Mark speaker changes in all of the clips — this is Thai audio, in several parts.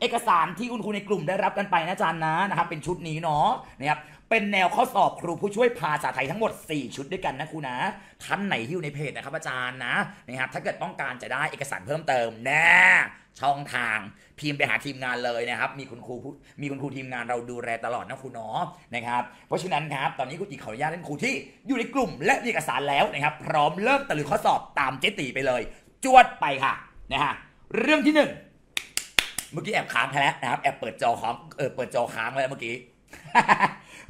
Speaker 1: เอกสารที่คุณครูในกลุ่มได้รับกันไปนะจารย์นะนะครับ เป็นชุดนี้เนาะนะครับ เป็นแนวข้อสอบครูผู้ช่วยภาษาไทยทั้งหมด 4 ชุดด้วยกันนะครูนะท่านไหนที่อยู่ในเพจนะครับอาจารย์นะนะครับ ถ้าเกิดต้องการจะได้เอกสารเพิ่มเติมแน่ ช่องทางพิมพ์ไปหาทีมงานเลยนะครับ มีคุณครูมีคุณครูทีมงานเราดูแลตลอดนะครูเนาะ นะครับ เพราะฉะนั้นครับ ตอนนี้คุูจีขออนุญาตเป็นครูที่อยู่ในกลุ่ม และมีเอกสารแล้วนะครับ พร้อมเริ่มตะลุยข้อสอบตามเจตีไปเลย จวดไปค่ะ นะฮะ เรื่องที่ 1เมื่อกี้แอบค้างไปแล้วนะครับ แอบเปิดจอค้างเออ เปิดจอค้างไว้แล้วเมื่อกี้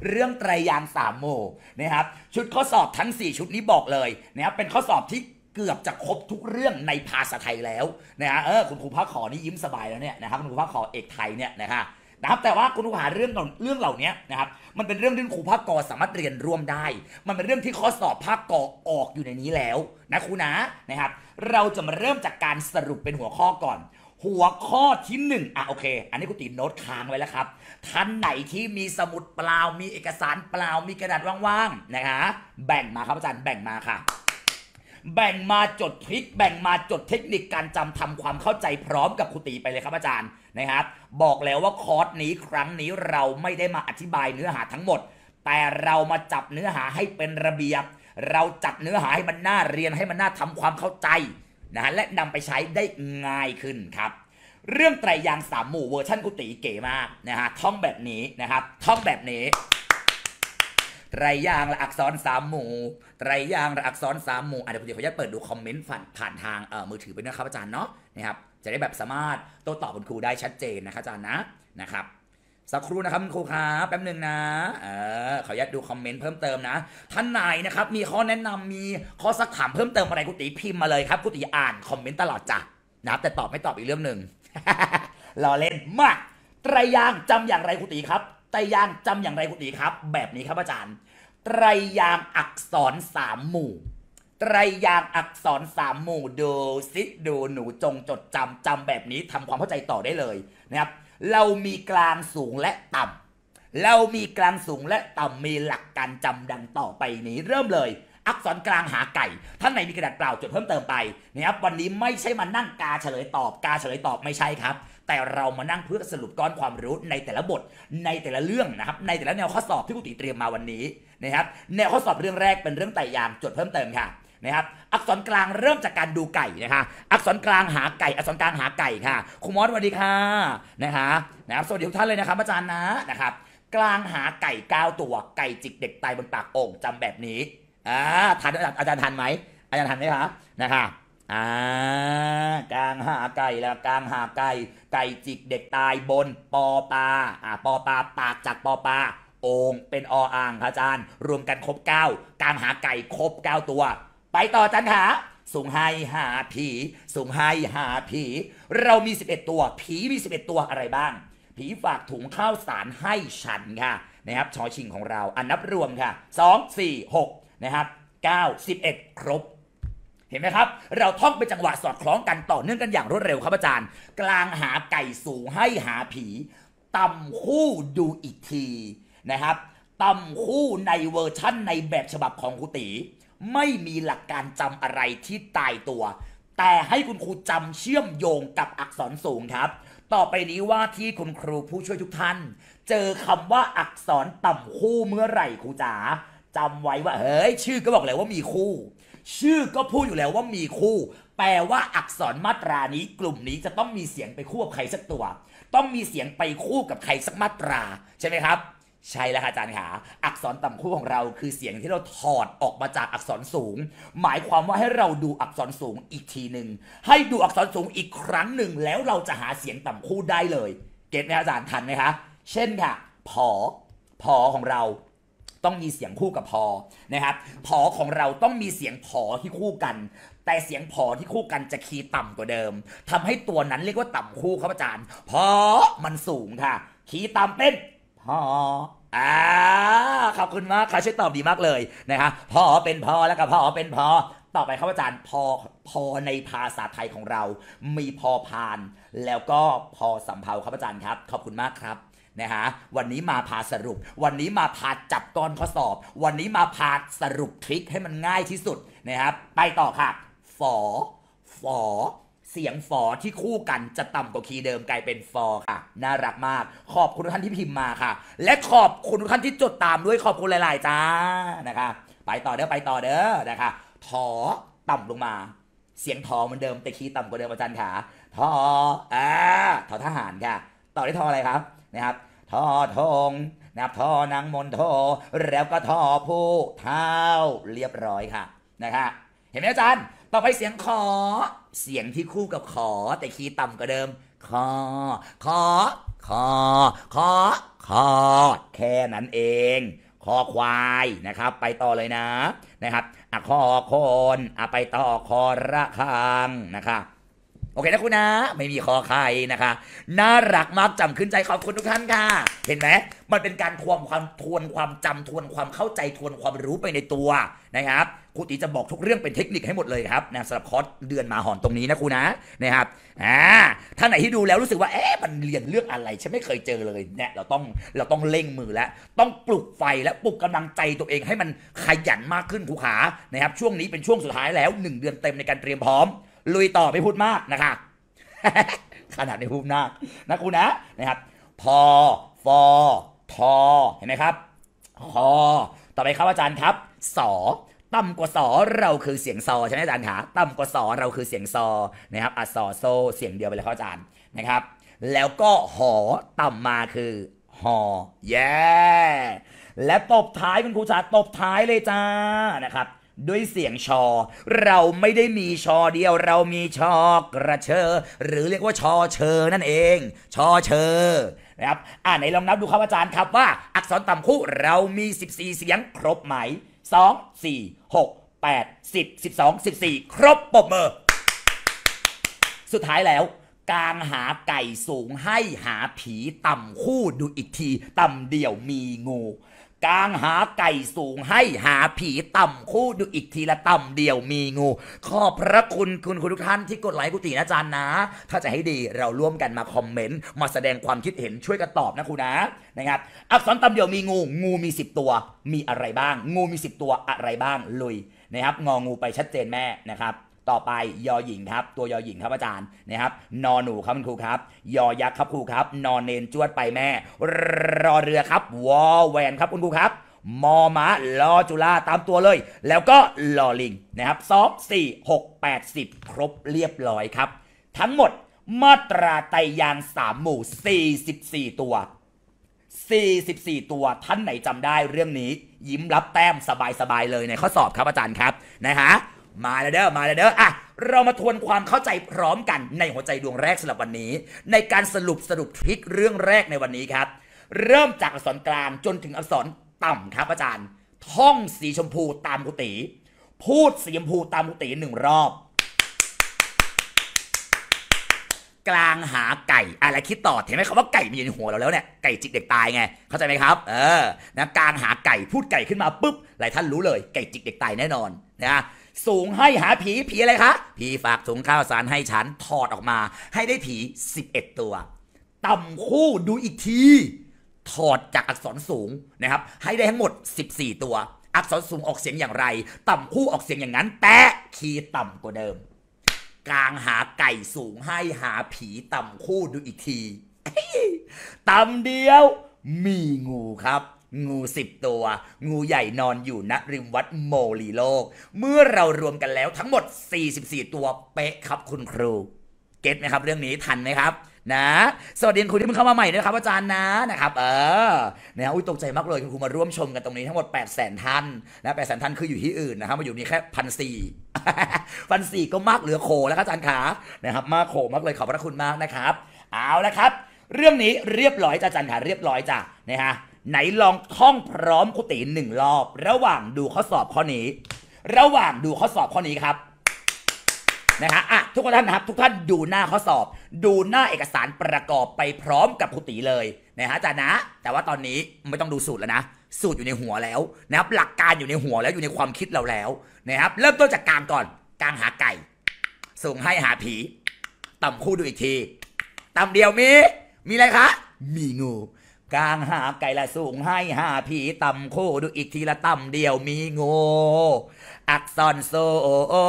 Speaker 1: เรื่องไตรยางสามโม นะครับ ชุดข้อสอบทั้ง4ชุดนี้บอกเลยนะครับ เป็นข้อสอบที่เกือบจะครบทุกเรื่องในภาษาไทยแล้วนะฮะเออ คุณครูพักขอนี่ยิ้มสบายแล้วเนี่ยนะครับ คุณครูพักขอเอกไทยเนี่ยนะครับนะครับ แต่ว่าคุณครูหาเรื่องเรื่องเหล่านี้นะครับ มันเป็นเรื่องที่ครูภาคกอสามารถเรียนร่วมได้ มันเป็นเรื่องที่ข้อสอบภาคกอออกอยู่ในนี้แล้วนะครูนะนะครับ เราจะมาเริ่มจากการสรุปเป็นหัวข้อก่อนหัวข้อที่หนึ่งอ่ะโอเคอันนี้กูติดโน้ตค้างไว้แล้วครับท่านไหนที่มีสมุดเปล่ามีเอกสารเปล่ามีกระดาษว่างๆนะคะแบ่งมาครับอาจารย์แบ่งมาค่ะแบ่งมาจดทริคแบ่งมาจดเทคนิคการจำทำความเข้าใจพร้อมกับคุตีไปเลยครับอาจารย์นะครับบอกแล้วว่าคอร์สนี้ครั้งนี้เราไม่ได้มาอธิบายเนื้อหาทั้งหมด แต่เรามาจับเนื้อหาให้เป็นระเบียบ เราจัดเนื้อหาให้มันน่าเรียนให้มันน่าทำความเข้าใจนะและนำไปใช้ได้ง่ายขึ้นครับ เรื่องไตรยางสามหมู่เวอร์ชั่นกุฏิเก๋มากนะฮะท่องแบบนี้นะครับ ท่องแบบนี้ ไตรยางละอักษรสามหมู่ ไตรยางละอักษรสามหมู่อ่ะเดี๋ยวผมจะเปิดดูคอมเมนต์ผ่านผ่านทางเอ่อมือถือไปนะครับอาจารย์เนาะนะครับจะได้แบบสามารถโต้ตอบบณครูได้ชัดเจนนะครับอาจารย์นะนะครับสักครู่นะครับครูคาแป๊บหนึ่งนะเออขออนุญาตดูคอมเมนต์เพิ่มเติมนะ ท่านไหนนะครับ มีข้อแนะนำมีข้อสักถามเพิ่มเติมอะไรกุติพิมพ์มาเลยครับกุติอ่านคอมเมนต์ตลอดจ้ะนะ แต่ตอบไม่ตอบอีกเรื่องหนึ่งรอเล่นมาไตรยางจำอย่างไรกุติครับไตรยางจำอย่างไรกุติครับ แบบนี้ครับอาจารย์ไตรยางอักษรสามหมู่ไตรยางอักษรสามหมู่ดูซิดูหนูจงจดจำจำแบบนี้ ทำความเข้าใจต่อได้เลยนะครับเรามีกลางสูงและต่ำเรามีกลางสูงและต่ำ มีหลักการจำดังต่อไปนี้ เริ่มเลย อักษรกลางหาไก่ ท่านไหนมีกระดาษเปล่าจดเพิ่มเติมไปนะครับวันนี้ไม่ใช่มานั่งกาเฉลยตอบกาเฉลยตอบไม่ใช่ครับ แต่เรามานั่งเพื่อสรุปก้อนความรู้ในแต่ละบทในแต่ละเรื่องนะครับในแต่ละแนวข้อสอบที่กุติเตรียมมาวันนี้นะครับแนวข้อสอบเรื่องแรกเป็นเรื่องไต่ยางจดเพิ่มเติมค่ะนะครับอักษรกลางเริ่มจากการดูไก่นะคะอักษรกลางหาไก่ อักษรกลางหาไก่ค่ะครูมอสสวัสดีค่ะนะคะนะครับสวัสดีทุกท่านเลยนะครับอาจารย์นะนะครับกลางหาไก่ก้าวตัว ไก่จิกเด็กตายบนปากโอ่งจำแบบนี้อ่าทันอาจารย์ทันไหมอาจารย์ทันไหมคะนะคะอ่ากลางหาไก่แล้วกลางหาไก่ ไก่จิกเด็กตายบน ปอปลาอ่าปอปลาปากจากปอปลาโอ่งเป็นออ่างคอาจารย์รวมกันครบเก้ากลางหาไก่ครบเก้าตัวไปต่อจันหาสูงให้หาผี สูงให้หาผี เรามี 11 ตัว ผีมี 11 ตัวอะไรบ้าง ผีฝากถุงข้าวสารให้ฉันค่ะ นะครับชอชิงของเราอันนับรวมค่ะ 2 4 6นะครับ9 11 ครบ เห็นไหมครับ เราท่องไปจังหวะสอดคล้องกันต่อเนื่องกันอย่างรวดเร็วครับอาจารย์ กลางหาไก่สูงให้หาผี ตำคู่ดูอีกทีนะครับตำคู่ในเวอร์ชั่นในแบบฉบับของคุตีไม่มีหลักการจำอะไรที่ตายตัวแต่ให้คุณครูจำเชื่อมโยงกับอักษรสูงครับ ต่อไปนี้ว่าที่คุณครูผู้ช่วยทุกท่านเจอคำว่าอักษรต่ำคู่เมื่อไหร่ครูจ๋าจำไว้ว่า เฮ้ยชื่อก็บอกแล้วว่ามีคู่ ชื่อก็พูดอยู่แล้วว่ามีคู่ แปลว่าอักษรมาตรานี้ กลุ่มนี้จะต้องมีเสียงไปคู่กับใครสักตัว ต้องมีเสียงไปคู่กับใครสักมาตรา ใช่ไหมครับใช่แล้วค่ะอาจารย์ขาอักษรต่ำคู่ของเรา คือเสียงที่เราถอดออกมาจากอักษรสูง หมายความว่าให้เราดูอักษรสูงอีกทีหนึ่งให้ดูอักษรสูงอีกครั้งหนึ่งแล้วเราจะหาเสียงต่ำคู่ได้เลย เก็ตไหมอาจารย์ทันไหมคะเช่นค่ะพอพอของเราต้องมีเสียงคู่กับพอนะครับพอของเราต้องมีเสียงพอที่คู่กัน แต่เสียงพอที่คู่กันจะคีย์ต่ำกว่าเดิม ทำให้ตัวนั้นเรียกว่าต่ำคู่ครับอาจารย์พอมันสูงค่ะคีย์ต่ำเป็นพออ่าขอบคุณมากค่ะช่วยตอบดีมากเลยนะคะพอเป็นพอแล้วก็พอเป็นพอ ต่อไปครับอาจารย์ พอ พอในภาษาไทยของเรา มีพอพาน แล้วก็พอสำเพาครับอาจารย์ครับ ขอบคุณมากครับนะฮะ วันนี้มาพาสรุป วันนี้มาพาจับก้อนข้อสอบ วันนี้มาพาสรุปทริคให้มันง่ายที่สุดนะครับ ไปต่อค่ะฝอฝอเสียงฟอที่คู่กันจะต่ำกว่าคีย์เดิมกลายเป็นฟอค่ะ น่ารักมาก ขอบคุณทุกท่านที่พิมพ์มาค่ะ และขอบคุณทุกท่านที่จดตามด้วยขอบคุณหลายๆจ้านะคะไปต่อเด้อไปต่อเด้อนะคะ ถอต่ำลงมา เสียงทอเหมือนเดิมแต่คีย์ต่ำกว่าเดิมอาจารย์ค่ะทออ่าทอทหารค่ะต่อได้ทออะไรครับนะครับทอทงนะครับทอนางมนโท แล้วก็ทอผู้เท้าเรียบร้อยค่ะนะคะเห็นไหมอาจารย์ต่อไปเสียงขอ เสียงที่คู่กับขอ แต่คีย์ต่ำกว่าเดิมขอขอขอขอ ขอ แค่นั้นเอง คอควายนะครับ ไปต่อเลยนะนะครับอ่ะคอคนอ่ะไปต่อคอระคังนะครับโอเคนะคุณนะไม่มีคอใครนะคะน่ารักมากจำขึ้นใจขอบคุณทุกท่านค่ะ เห็นไหมมันเป็นการทวนความทวนความจำทวนความเข้าใจทวนความรู้ไปในตัวนะครับครูตีจะบอกทุกเรื่องเป็นเทคนิคให้หมดเลยครับนะสำหรับคอร์สเดือนมาหอนตรงนี้นะครูนะนะครับอ่าท่านไหนที่ดูแล้วรู้สึกว่าเอ๊ะมันเรียนเรื่องอะไรฉันไม่เคยเจอเลยเนี่ยเราต้องเราต้องเล่งมือแล้ว ต้องปลุกไฟและปลุกกำลังใจตัวเองให้มันขยันมากขึ้นครูขานะครับช่วงนี้เป็นช่วงสุดท้ายแล้ว 1 เดือนเต็มในการเตรียมพร้อมลุยต่อไม่พูดมากนะคะขนาดในพูดมากนะคุณนะนะครับพอฟอทอเห็นไหมครับคอต่อไปครับอาจารย์ครับสอต่ำกว่าสอเราคือเสียงซอใช่ไหมอาจารย์คะต่ำกว่าสอเราคือเสียงซอนะครับอัดสอโซเสียงเดียวไปเลยครับอาจารย์นะครับ แล้วก็หอต่ำมาคือหอแย่และตบท้ายคุณครูจ๋าตบท้ายเลยจ้านะครับด้วยเสียงชอ เราไม่ได้มีชอเดียว เรามีชอกระเชอหรือเรียกว่าชอเชอนั่นเอง ชอเชอนะครับอ่าไหนลองนับดูครับอาจารย์ครับว่า อักษรต่ำคู่เรามี 14 เสียงครบไหม 2 4 6 8 10 12 14 ครบ ปบมือสุดท้ายแล้วกลางหาไก่สูงให้หาผีต่ำคู่ ดูอีกที ต่ำเดียวมีงูกลางหาไก่สูงให้หาผีต่ำคู่ดูอีกทีละต่ำเดี่ยวมีงู ขอบพระคุณคุณคุณทุกท่านที่กดไลค์กุฏินะจารย์นะ ถ้าจะให้ดีเราร่วมกันมาคอมเมนต์มาแสดงความคิดเห็นช่วยกันตอบนะคุณนะนะครับอักษรต่ำเดี่ยวมีงู งูมี10 ตัวมีอะไรบ้าง งูมี10ตัวอะไรบ้างลุยนะครับ งองูไปชัดเจนแม่นะครับต่อไปยอหญิงครับ ตัวยอหญิงครับอาจารย์นะครับนอนหนูครับคุณครูครับยอยักษ์ครับครูครับนอนเนนจวดไปแม่รอเรือครับวอแวนครับคุณครูครับมอม้าลอจุลาตามตัวเลย แล้วก็ลอลิงนะครับสองสี่หกแปดสิบครบเรียบร้อยครับ ทั้งหมดมาตราไตยางสามหมู่สี่สิบสี่ตัวสี่สิบสี่ตัวท่านไหนจำได้เรื่องนี้ยิ้มรับแต้มสบายๆเลยในข้อสอบครับอาจารย์ครับนะฮะมาแล้วเด้อ มาแล้วเด้อ อ่ะ เรามาทวนความเข้าใจพร้อมกันในหัวใจดวงแรกสำหรับวันนี้ ในการสรุปสรุปทริคเรื่องแรกในวันนี้ครับ เริ่มจากอักษรกลางจนถึงอักษรต่ำครับอาจารย์ ท่องสีชมพูตามกุฏิพูดสีชมพูตามกุฏิหนึ่งรอบ กลางหาไก่อะไรคิดต่อ เห็นไหมคำว่าไก่มีอยู่ในหัวเราแล้วเนี่ย ไก่จิกเด็กตายไง เข้าใจไหมครับ เออนะกลางหาไก่พูดไก่ขึ้นมาปุ๊บ หลายท่านรู้เลย ไก่จิกเด็กตายแน่นอน นะสูงให้หาผีผีอะไรคะผีฝากถุงข้าวสารให้ฉันถอดออกมา ให้ได้ผี11ตัว ต่ำคู่ดูอีกทีถอดจากอักษรสูงนะครับ ให้ได้ทั้งหมด 14 ตัว อักษรสูงออกเสียงอย่างไร ต่ำคู่ออกเสียงอย่างนั้น แต่คีย์ต่ำกว่าเดิม กลางหาไก่สูงให้หาผีต่ำคู่ดูอีกที ต่ำเดียว มีงูครับงูสิบตัว งูใหญ่นอนอยู่ณริมวัดโมลีโลก เมื่อเรารวมกันแล้วทั้งหมด 44 ตัวเป๊ะครับ คุณครู เก็ตไหมครับ เรื่องนี้ทันไหมครับ นะ สวัสดีคุณที่เพิ่งเข้ามาใหม่นะครับอาจารย์นะนะครับ เออนะอุ้ยตกใจมากเลยคุณครูมาร่วมชมกันตรงนี้ทั้งหมด 8 0 0แสนท่านนะแปดแสนท่านคืออยู่ที่อื่น นะครับมาอยู่นี่แค่พันสี่พันสี่ก็มากเหลือโคแล้วครับอาจารย์ขานะครับมากโคมากเลยขอบพระคุณมากนะครับ เอาละครับ เรื่องนี้เรียบร้อยจ้าอาจารย์ขาเรียบร้อยจ้ะนะฮะไหนลองท่องพร้อมคุติหนึ่งรอบ ระหว่างดูข้อสอบข้อนี้ ระหว่างดูข้อสอบข้อนี้ครับนะฮะอ่ะทุกท่านนะครับ ทุกท่านดูหน้าข้อสอบ ดูหน้าเอกสารประกอบไปพร้อมกับคุติเลยนะฮะจานะ แต่ว่าตอนนี้ไม่ต้องดูสูตรแล้วนะสูตรอยู่ในหัวแล้วนะครับหลักการอยู่ในหัวแล้วอยู่ในความคิดเราแล้วนะครับ เริ่มต้นจากกลางก่อนกลางหาไก่ส่งให้หาผี ต่ำคู่ดูอีกทีต่ำเดียวมีมีอะไรคะมีงูกลางหาไก่ละสูงให้หาผีต่ำโคดูอีกทีละต่ำเดียวมีงูอักษรโซ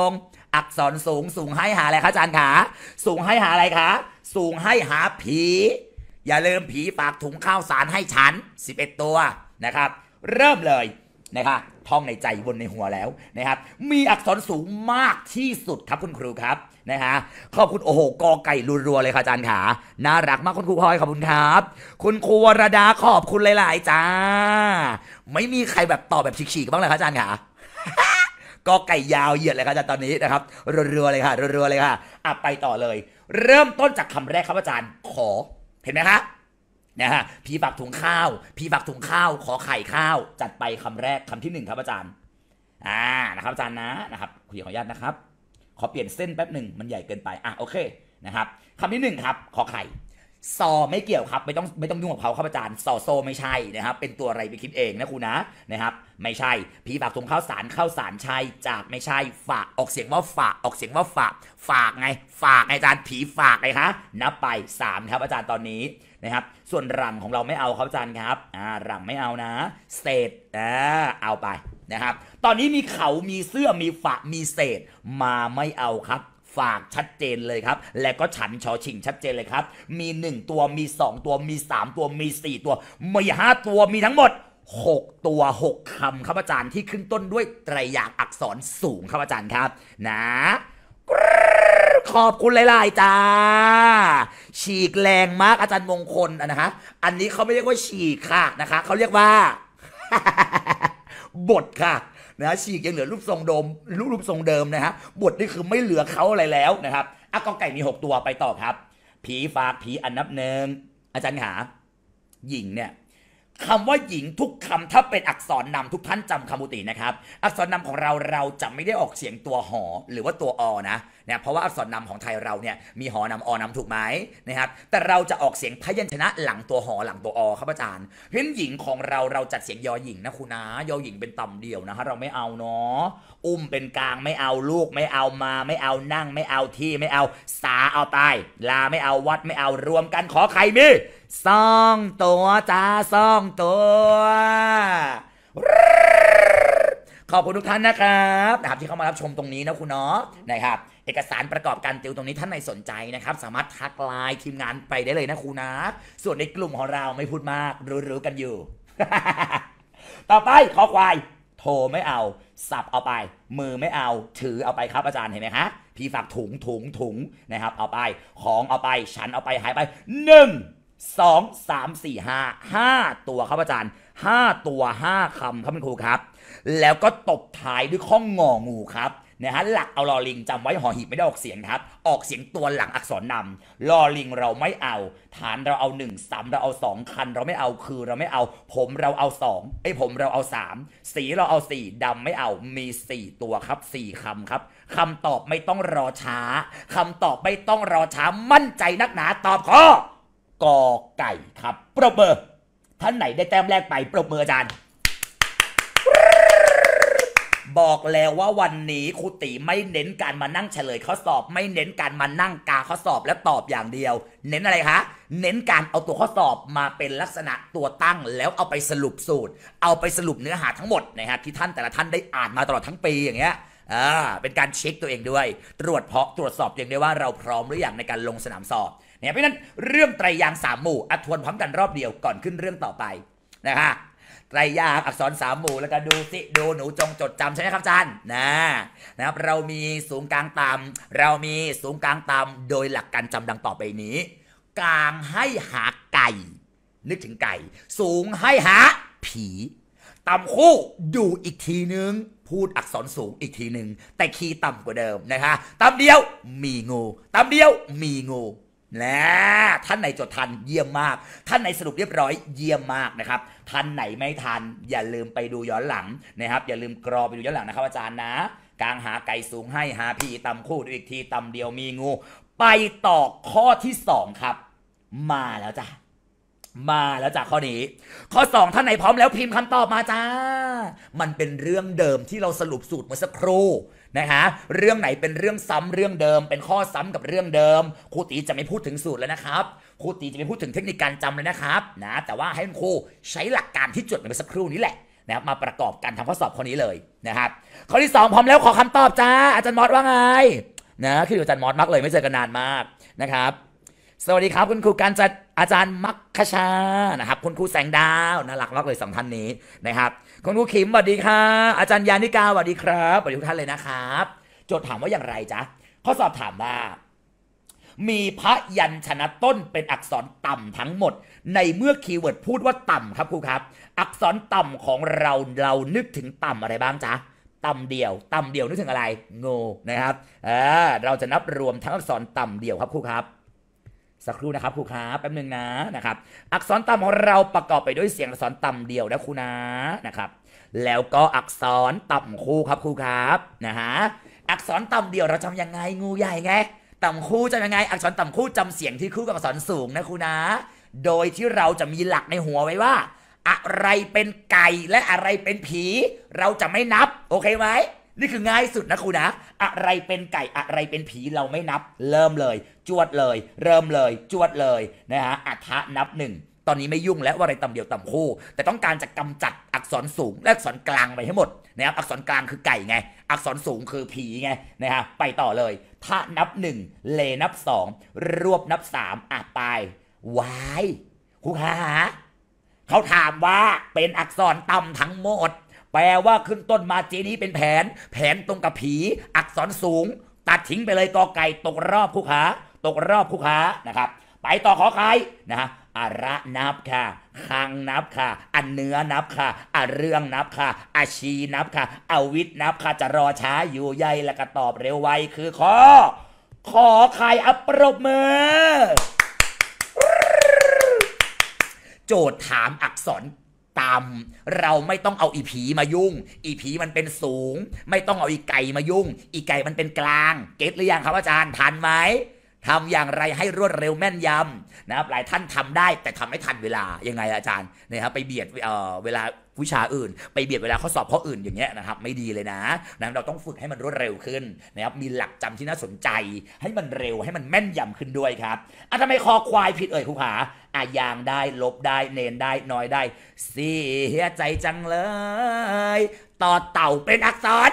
Speaker 1: งอักษรสูงสูงให้หาอะไรคะอาจารย์ขาสูงให้หาอะไรคะ สูงให้หาผี อย่าลืมผีฝากถุงข้าวสารให้ฉันสิบเอ็ดตัวนะครับ เริ่มเลยนะครับท่องในใจบนในหัวแล้วนะครับ มีอักษรสูงมากที่สุดครับคุณครูครับนะฮะขอบคุณโอ้โหกอไก่รัวๆเลยค่ะอาจารย์ขา น่ารักมากคุณครูพลอยขอบคุณครับ คุณครูวรดาขอบคุณหลาย ๆจ้าไม่มีใครแบบตอบแบบฉีกๆบ้างเลยค่ะอาจารย์ขากอไก่ยาวเหยียดเลยครับจารย์ตอนนี้นะครับรัวๆเลยค่ะรัวๆเลยค่ะอ่ะไปต่อเลย เริ่มต้นจากคำแรกครับอาจารย์ ขอเห็นไหมคะนะฮะผีฝักถุงข้าวผีฝักถุงข้าว ขอไข่ข้าว จัดไปคำแรกคำที่หนึ่งครับอาจารย์อ่านะครับอาจารย์นะนะครับคุยขออนุญาตนะครับขอเปลี่ยนเส้นแป๊บหนึ่งมันใหญ่เกินไปอ่ะโอเคนะครับคำที่หนึ่งครับขอไข่ซอไม่เกี่ยวครับไม่ต้องไม่ต้องยุ่งกับเขาครับอาจารย์ซอโซไม่ใช่นะครับ เป็นตัวอะไรไปคิดเองนะครูนะนะครับ ไม่ใช่ผีฝากถุงข้าวสารข้าวสารใช่จากไม่ใช่ ฝากออกเสียงว่าฝากออกเสียงว่าฝาก ฝากไง ฝากอาจารย์ผีฝากไงคะนับไป 3 ครับอาจารย์ตอนนี้นะครับ ส่วนรังของเราไม่เอาครับอาจารย์ครับอ่ารังไม่เอานะเศษอ่าเอาไปนะครับตอนนี้มีเขา มีเสื้อมีฝะ มีเศษมาไม่เอาครับ ฝากชัดเจนเลยครับ และก็ฉันชอชิงชัดเจนเลยครับ มี 1 ตัวมี 2 ตัวมี 3 ตัวมี 4 ตัวมี5ตัวมีทั้งหมด 6 ตัว6คำครับอาจารย์ที่ขึ้นต้นด้วยไตรยางอักษรสูงครับอาจารย์ครับ นะ ขอบคุณหลายๆจ้าฉีกแรงมากอาจารย์มงคลนะฮะอันนี้เขาไม่เรียกว่าฉีกค่ะนะคะเขาเรียกว่าบทค่ะนะฮะฉีกยังเหลือรูปทรงโดมรูปทรงเดิมนะฮะบทนี่คือไม่เหลือเขาอะไรแล้วนะครับอ่ะกอไก่มี 6 ตัวไปต่อครับ ผีฝากผีอันนับหนึ่งอาจารย์หา หญิงเนี่ยคำว่าหญิงทุกคำถ้าเป็นอักษรนำทุกท่านจำคำบุตินะครับ อักษรนำของเราเราจะไม่ได้ออกเสียงตัวหอหรือว่าตัวอนะนะเพราะว่าอักษรนำของไทยเราเนี่ยมีหอนำอนำถูกไหมนะครับแต่เราจะออกเสียงพยัญชนะหลังตัวหอหลังตัวอครับอาจารย์เพราะหญิงของเราเราจัดเสียงยอหญิงนะคุณนะยอหญิงเป็นต่ำเดียวนะฮะเราไม่เอาเนาะอุ้มเป็นกลางไม่เอาลูกไม่เอามาไม่เอานั่ง ไม่เอาที่ไม่เอา สาเอาตายลาไม่เอาวัดไม่เอารวมกันขอใครมีซ่องตัวจ้าซ่องตัวขอบคุณทุกท่านนะครับนะครับที่เข้ามารับชมตรงนี้นะคุณเนาะนะครับ เอกสารประกอบการติวตรงนี้ท่านไหนสนใจนะครับ สามารถทักไลน์ทีมงานไปได้เลยนะครูนะส่วนในกลุ่มของเราไม่พูดมากรู้ๆกันอยู่ ต่อไปขอควาย โทรไม่เอา สับเอาไป มือไม่เอา ถือเอาไปครับอาจารย์เห็นไหมฮะพี่ฝากถุงถุงถุงนะครับเอาไป ของเอาไป ฉันเอาไปหายไปหนึ่งสองสามสี่ห้าห้าตัวครับอาจารย์5 ตัว 5คำครับคุณครูครับ แล้วก็ตบท้ายด้วยข้องงองูครับนะฮะหลักเอาลอลิงจำไว้หอหีบไม่ได้ออกเสียงครับ ออกเสียงตัวหลังอักษรนำลอลิงเราไม่เอา ฐานเราเอา1นึ่งสามเราเอา2คัน เราไม่เอาคือเราไม่เอา ผมเราเอา 2ไอ้ผมเราเอา3สีเราเอา4ดำไม่เอามี4ตัวครับ 4 คำครับ คำตอบไม่ต้องรอช้า คำตอบไม่ต้องรอช้ามั่นใจนักหนาตอบข้อกอไก่ครับประเบอท่านไหนได้แต้มแรกไปปรบมืออาจารย์ บอกแล้วว่าวันนี้ครูตี ไม่เน้นการมานั่งเฉลยข้อสอบ ไม่เน้นการมานั่งกาข้อสอบและตอบอย่างเดียว เน้นอะไรคะ เน้นการเอาตัวข้อสอบมาเป็นลักษณะตัวตั้ง แล้วเอาไปสรุปสูตร เอาไปสรุปเนื้อหาทั้งหมดนะฮะที่ท่านแต่ละท่านได้อ่านมาตลอดทั้งปีอย่างเงี้ยอ่าเป็นการเช็คตัวเองด้วย ตรวจเพาะตรวจสอบตัวเองด้วยว่าเราพร้อมหรืออยังในการลงสนามสอบเนี่ยเพราะนั้นเรื่องไตรยางสามหมู่อทวนพร้อมกันรอบเดียวก่อนขึ้นเรื่องต่อไปนะคะไตรยางอักษรสามหมู่แล้วก็ดูสิดูหนูจงจดจำใช่ไหมครับอาจารย์นะนะครับเรามีสูงกลางต่ำเรามีสูงกลางต่ำโดยหลักการจำดังต่อไปนี้ กลางให้หาไก่นึกถึงไก่ สูงให้หาผีต่ำคู่ดูอีกทีนึงพูดอักษรสูงอีกทีหนึ่งแต่คีย์ต่ำกว่าเดิมนะคะต่ำเดียวมีงูต่ำเดียวมีงูนะท่านไหนจดทันเยี่ยมมาก ท่านไหนสรุปเรียบร้อย เยี่ยมมากนะครับ ท่านไหนไม่ทัน อย่าลืมไปดูย้อนหลังนะครับ อย่าลืมกรอไปดูย้อนหลังนะครับ อาจารย์นะ กลางหาไก่สูงให้หาพี่ตำคู่ดูอีกทีตำเดียวมีงู ไปต่อข้อที่สองครับ มาแล้วจ้ะมาแล้วจากข้อนี้ ข้อ2ท่านไหนพร้อมแล้วพิมพ์คำตอบมาจ้ามันเป็นเรื่องเดิมที่เราสรุปสูตรเมื่อสักครู่นะฮะ เรื่องไหนเป็นเรื่องซ้ำ เรื่องเดิม เป็นข้อซ้ำกับเรื่องเดิม ครูตีจะไม่พูดถึงสูตรแล้วนะครับ ครูตีจะไม่พูดถึงเทคนิคการจำเลยนะครับ นะ แต่ว่าให้ครูใช้หลักการที่จดไปสักครู่นี้แหละนะครับ มาประกอบการทำข้อสอบข้อนี้เลยนะครับ ข้อที่ 2 พร้อมแล้วขอคำตอบจ้า อาจารย์มอสว่าไง นะคิดถึงอาจารย์มอสมากเลยไม่เจอกันนานมากนะครับสวัสดีครับคุณครูการจัดอาจารย์มักคชานะครับคุณครูแสงดาวน่ารักมากเลยสองท่านนี้นะครับ คุณครูขิมสวัสดีค่ะอาจารย์ยานิกาสวัสดีครับสวัสดีทุกท่านเลยนะครับ โจทย์ถามว่าอย่างไรจ๊ะข้อสอบถามว่า มีพระยันชนะต้นเป็นอักษรต่ำทั้งหมดในเมื่อคีย์เวิร์ดพูดว่าต่ำครับครูครับ อักษรต่ำของเราเรานึกถึงต่ำอะไรบ้างจ๊ะต่ำเดียว ต่ำเดียวนึกถึงอะไร โง่นะครับอเราจะนับรวมทั้งอักษรต่ำเดียวครับครูครับสักครู่นะครับครูครับแป๊บหนึ่งนะนะครับอักษรต่ำของเราประกอบไปด้วยเสียงอักษรต่ำเดียวนะครูนะนะครับแล้วก็อักษรต่ำคู่ครับครูครับ นะฮะอักษรต่ำเดียวเราจำยังไงงูใหญ่ไงต่ำคู่จำยังไง อักษรต่ำคู่จำเสียงที่คู่กับอักษรสูงนะครูนะโดยที่เราจะมีหลักในหัวไว้ว่า อะไรเป็นไก่และอะไรเป็นผีเราจะไม่นับโอเคไหมนี่คือง่ายสุดนะครูนะอะไรเป็นไก่อะไรเป็นผีเราไม่นับ เริ่มเลย จวดเลย เริ่มเลย จวดเลยนะฮะอัฐะนับหนึ่งตอนนี้ไม่ยุ่งแล้วว่าอะไรต่ำเดียวต่ำคู่ แต่ต้องการจะกำจัดอักษรสูงและอักษรกลางไปให้หมดนะครับอักษรกลางคือไก่ไงอักษรสูงคือผีไงนะฮะไปต่อเลยท่านับหนึ่งเลนับสองรวบนับสามอ่ะไปวายครูขาเขาถามว่าเป็นอักษรต่ำทั้งหมดแปลว่าขึ้นต้นมาเจนี้เป็นแผน แผนตรงกับผี อักษรสูง ตัดทิ้งไปเลยกอไก่ตกรอบคู่ขาตกรอบคู่ขานะครับ ไปต่อขอใครนะฮะอาระนับค่ะ คังนับค่ะ อันเนื้อนับค่ะอันเรื่องนับค่ะ อาชีนับค่ะอาวิทนับค่ะจะรอช้าอยู่ใยแล้วก็ตอบเร็วไวคือขอ ขอใครอัปรบมือ โจทย์ถามอักษรต่ำเราไม่ต้องเอาอีผีมายุ่ง อีผีมันเป็นสูง ไม่ต้องเอาอีไก่มายุ่ง อีไก่มันเป็นกลาง เก็ตหรือยังครับอาจารย์ ทันไหมทำอย่างไรให้รวดเร็วแม่นยำนะครับหลายท่านทำได้แต่ทำไม่ทันเวลายังไงอาจารย์นะครับ ไปเบียดเวลาวิชาอื่น ไปเบียดเวลาข้อสอบข้ออื่นอย่างเงี้ยนะครับ ไม่ดีเลยนะนะเราต้องฝึกให้มันรวดเร็วขึ้นนะครับมีหลักจำที่น่าสนใจ ให้มันเร็วให้มันแม่นยำขึ้นด้วยครับอ่ะทำไมคอควายผิดเอ่ยครูขาอ่ะยางได้ลบได้เนนได้น้อยได้เสียใจจังเลยต่อเต่าเป็นอักษร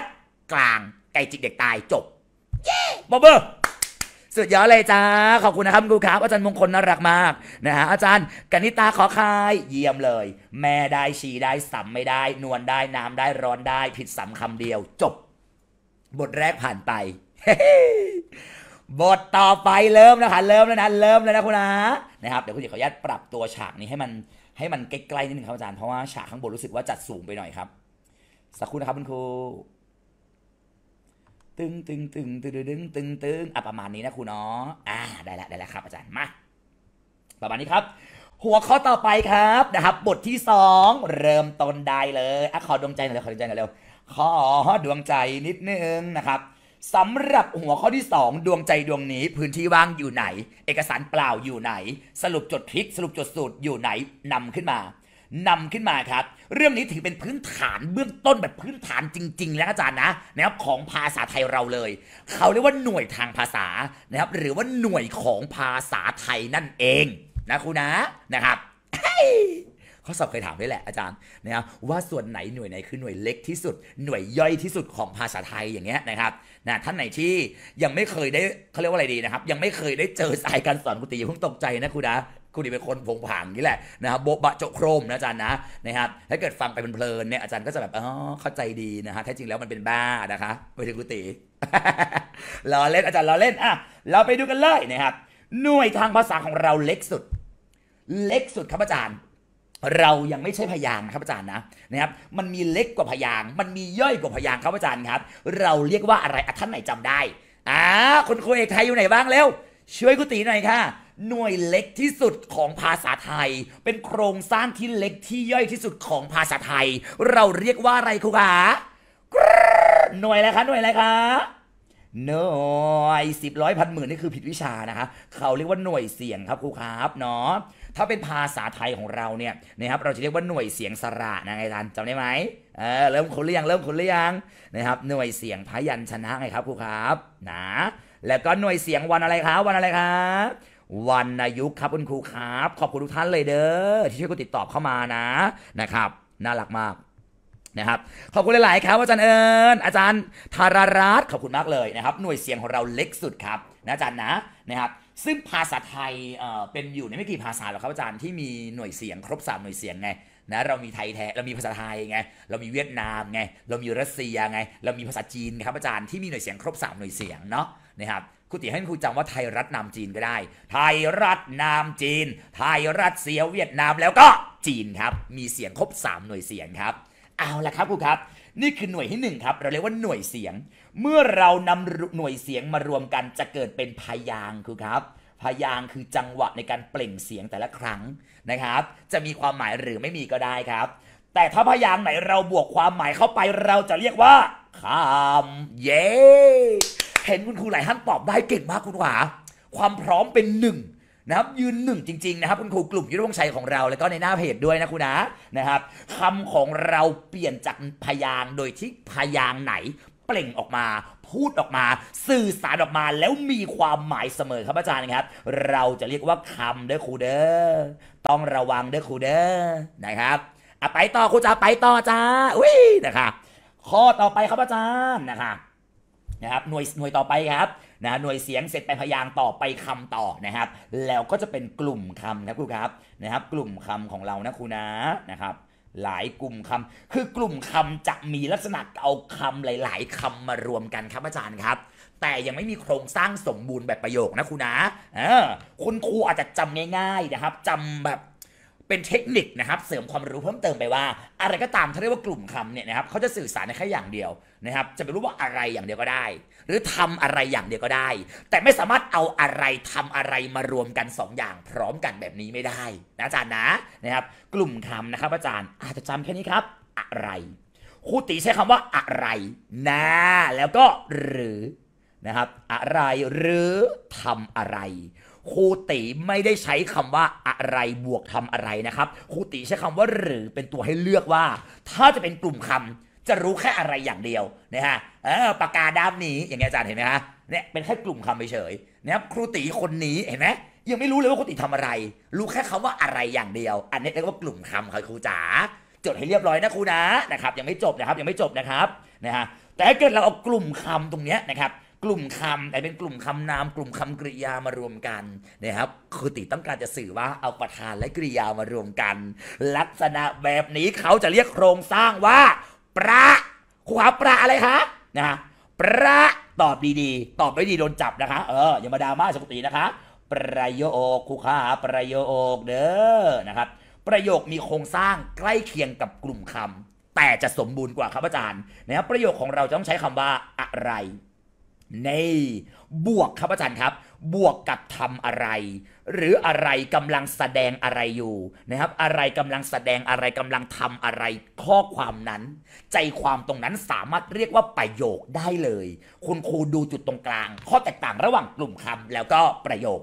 Speaker 1: กลางไก่จิกเด็กตายจบเย้บอบเบอร์สุดยอดเลยจ้า ขอบคุณนะครับครูครับอาจารย์มงคลน่ารักมากนะฮะอาจารย์กนิตาขอคายเยี่ยมเลย แม่ได้ ชีได้สัมไม่ได้ นวลได้น้ำได้ร้อนได้ ผิดสัมคำเดียว จบ บทแรกผ่านไปบทต่อไปเริ่มนะคะเริ่มแล้วนะเริ่มแล้วนะคุณนะนะครับเดี๋ยวคุณจะขออนุญาตปรับตัวฉากนี้ให้มันให้มันใกล้ๆนิดนึงครับอาจารย์เพราะว่าฉากข้างบนรู้สึกว่าจัดสูงไปหน่อยครับ สักครู่นะครับคุณครูตึงตึงตึงตึงตึงตึงตึงอ่ะประมาณนี้นะครูเนาะ อ่า ได้ละได้ละครับอาจารย์ มาประมาณนี้ครับ หัวข้อต่อไปครับนะครับ บทที่สองเริ่มต้นได้เลยอ่ะขอดวงใจหน่อยขอดวงใจหน่อยเร็วขอดวงใจนิดนึงนะครับสำหรับหัวข้อที่2ดวงใจดวงนี้ พื้นที่ว่างอยู่ไหน เอกสารเปล่าอยู่ไหน สรุปจดทริศสรุปจดสูตรอยู่ไหนนำขึ้นมานำขึ้นมาครับ เรื่องนี้ถือเป็นพื้นฐานเบื้องต้นแบบพื้นฐานจริง ๆ แล้วอาจารย์นะนะครับของภาษาไทยเราเลย เขาเรียกว่าหน่วยทางภาษานะครับ หรือว่าหน่วยของภาษาไทยนั่นเองนะครูนะนะครับเขาสอบเคยถามด้วยแหละอาจารย์นะครับว่าส่วนไหนหน่วยไหนคือหน่วยเล็กที่สุดหน่วยย่อยที่สุดของภาษาไทยอย่างเงี้ยนะครับนะท่านไหนที่ยังไม่เคยได้เขาเรียกว่าอะไรดีนะครับ ยังไม่เคยได้เจอสายการสอนกุฏิอย่าเพิ่งตกใจนะครูนะคุณดิเป็นคนผงผางนี่แหละนะครับโบบะโจโครมนะอาจารย์นะนะครับถ้าเกิดฟังไปเพลินเนี่ยอาจารย์ก็จะแบบอ๋อเข้าใจดีนะฮะแท้จริงแล้วมันเป็นบ้านะคะไปถึงกุฏิเราเล่นอาจารย์เราเล่นอ่ะเราไปดูกันเลยนะครับ หน่วยทางภาษาของเราเล็กสุด เล็กสุดครับอาจารย์ เรายังไม่ใช่พยางครับอาจารย์นะนะครับมันมีเล็กกว่าพยางมันมีย่อยกว่าพยางครับอาจารย์ครับ เราเรียกว่าอะไรท่านไหนจำได้อ่าคุณครูเอกไทยอยู่ไหน บ้างเร็วช่วยกุฏิหน่อยค่ะหน่วยเล็กที่สุดของภาษาไทย เป็นโครงสร้างที่เล็กที่ย่อยที่สุดของภาษาไทย เราเรียกว่าอะไรครูคะหน่วยอะไรคะหน่วยอะไรคะหน่วยสิบร้อยพันหมื่นนี่คือผิดวิชานะคะเขาเรียกว่าหน่วยเสียงครับครูครับเนาะถ้าเป็นภาษาไทยของเราเนี่ยนะครับเราจะเรียกว่าหน่วยเสียงสระนะไงท่านจำได้ไหมเออเริ่มคุณหรือยังเริ่มคุณหรือยังนะครับ หน่วยเสียงพยัญชนะไงครับครูครับนะ แล้วก็หน่วยเสียงวันอะไรครับวันอะไรครับวรรณยุกครับคุณครูครับ ขอบคุณทุกท่านเลยเด้อที่ช่วยกดติดต่อเข้ามานะนะครับ น่ารักมากนะครับ ขอบคุณหลาย ๆ ครับ อาจารย์เอิญอาจารย์ธารารัตขอบคุณมากเลยนะครับ หน่วยเสียงของเราเล็กสุดครับนะอาจารย์นะนะครับซึ่งภาษาไทยเป็นอยู่ในไม่กี่ภาษาหรอกครับอาจารย์ที่มีหน่วยเสียง ครบสามหน่วยเสียงไงนะเรามีไทยแท้เรามีภาษาไทยไงเรามีเวียดนามไงเรามีรัสเซียไง เรามีภาษาจีน ครับอาจารย์ที่มีหน่วยเสียงครบสามหน่วยเสียงเนาะนะครับครูติให้ครูจำว่าไทยรัฐนามจีนก็ได้ ไทยรัฐนามจีน ไทยรัฐเสียเวียดนามแล้วก็จีนครับ มีเสียงครบ 3 หน่วยเสียงครับ เอาละครับครูครับ นี่คือหน่วยที่1ครับ เราเรียกว่าหน่วยเสียงเมื่อเรานำหน่วยเสียงมารวมกันจะเกิดเป็นพยางครูครับ พยางคือจังหวะในการเปล่งเสียงแต่ละครั้งนะครับ จะมีความหมายหรือไม่มีก็ได้ครับ แต่ถ้าพยางไหนเราบวกความหมายเข้าไปเราจะเรียกว่าคำเย้เห็นคุณครูหลายท่านตอบได้เก่งมากคุณหวาความพร้อมเป็นหนึ่งนะครับยืนหนึ่งจริง ๆ นะครับ คุณครูกลุ่มยุทธวงชัยของเรา แล้วก็ในหน้าเพจด้วยนะคุณนะนะครับคำของเราเปลี่ยนจากพยางโดยที่พยางไหน เปล่งออกมา พูดออกมาสื่อสารออกมาแล้วมีความหมายเสมอครับอาจารย์นะครับเราจะเรียกว่าคำเด้อครูเด้อต้องระวังเด้อครูเด้อนะครับอ่ะไปต่อครูจะไปต่อจ้าอุ้ยนะครับข้อต่อไปครับอาจารย์นะครับนะครับหน่วยหน่วยต่อไปครับนะหน่วยเสียงเสร็จไปพยางต่อไปคำต่อนะครับ แล้วก็จะเป็นกลุ่มคำนะครูครับนะครับ กลุ่มคำของเรานะครูนะนะครับ หลายกลุ่มคำ คือกลุ่มคำจะมีลักษณะเอาคำหลาย ๆ คำมารวมกันครับอาจารย์ครับ แต่ยังไม่มีโครงสร้างสมบูรณ์แบบประโยคนะครูนะเออคุณครูอาจจะจำง่ายๆนะครับ จำแบบเป็นเทคนิคนะครับเสริมความรู้เพิ่มเติมไปว่า อะไรก็ตามที่เรียกว่ากลุ่มคำเนี่ยนะครับเขาจะสื่อสารในแค่อย่างเดียวนะครับจะเป็นรูปว่าอะไรอย่างเดียวก็ได้ หรือทำอะไรอย่างเดียวก็ได้ แต่ไม่สามารถเอาอะไรทำอะไรมารวมกัน 2 อย่าง พร้อมกันแบบนี้ไม่ได้นะอาจารย์นะนะครับ กลุ่มคำนะครับ อาจารย์อาจจะจำแค่นี้ครับอะไรคูตีใช้คำว่าอะไร นะ แล้วก็หรือนะครับ อะไรหรือทำอะไรคูตีไม่ได้ใช้คำว่าอะไรบวกทำอะไรนะครับคูตีใช้คำว่าหรือเป็นตัวให้เลือกว่า ถ้าจะเป็นกลุ่มคำจะรู้แค่อะไรอย่างเดียวนะฮะเออปากกาดามนี้อย่างเงี้ยอาจารย์เห็นไหมฮะ เนี่ยเป็นแค่กลุ่มคำเฉยนะครับ ครูตีคนนี้เห็นไหมยังไม่รู้เลยว่าครูตีทำอะไร รู้แค่คำว่าอะไรอย่างเดียว อันนี้เรียกว่ากลุ่มคำค่ะครูจ๋าจดให้เรียบร้อยนะครูนะนะครับ ยังไม่จบนะครับ ยังไม่จบนะครับนะฮะ แต่ถ้าเกิดเราเอากลุ่มคำตรงเนี้ยนะครับ กลุ่มคำแต่เป็นกลุ่มคำนาม กลุ่มคำกริยามารวมกันนะครับ ครูติต้องการจะสื่อว่าเอาประธานและกริยามารวมกัน ลักษณะแบบนี้เขาจะเรียกโครงสร้างว่าปลาครูหาปลาอะไรคะนะปลาตอบดีๆ ตอบไม่ดีโดนจับนะคะ เอออย่ามาดราม่าสกตินะคะ ประโยคครูขาประโยคเด้อ นะครับ ประโยคมีโครงสร้างใกล้เคียงกับกลุ่มคำ แต่จะสมบูรณ์กว่าครับอาจารย์นะครับประโยคของเราจะต้องใช้คำว่าอะไร ในบวกครับอาจารย์ครับบวกกับทำอะไร หรืออะไรกำลังแสดงอะไรอยู่นะครับ อะไรกำลังแสดงอะไรกำลังทำอะไร ข้อความนั้น ใจความตรงนั้นสามารถเรียกว่าประโยคได้เลย คุณครูดูจุดตรงกลาง ข้อแตกต่างระหว่างกลุ่มคำแล้วก็ประโยค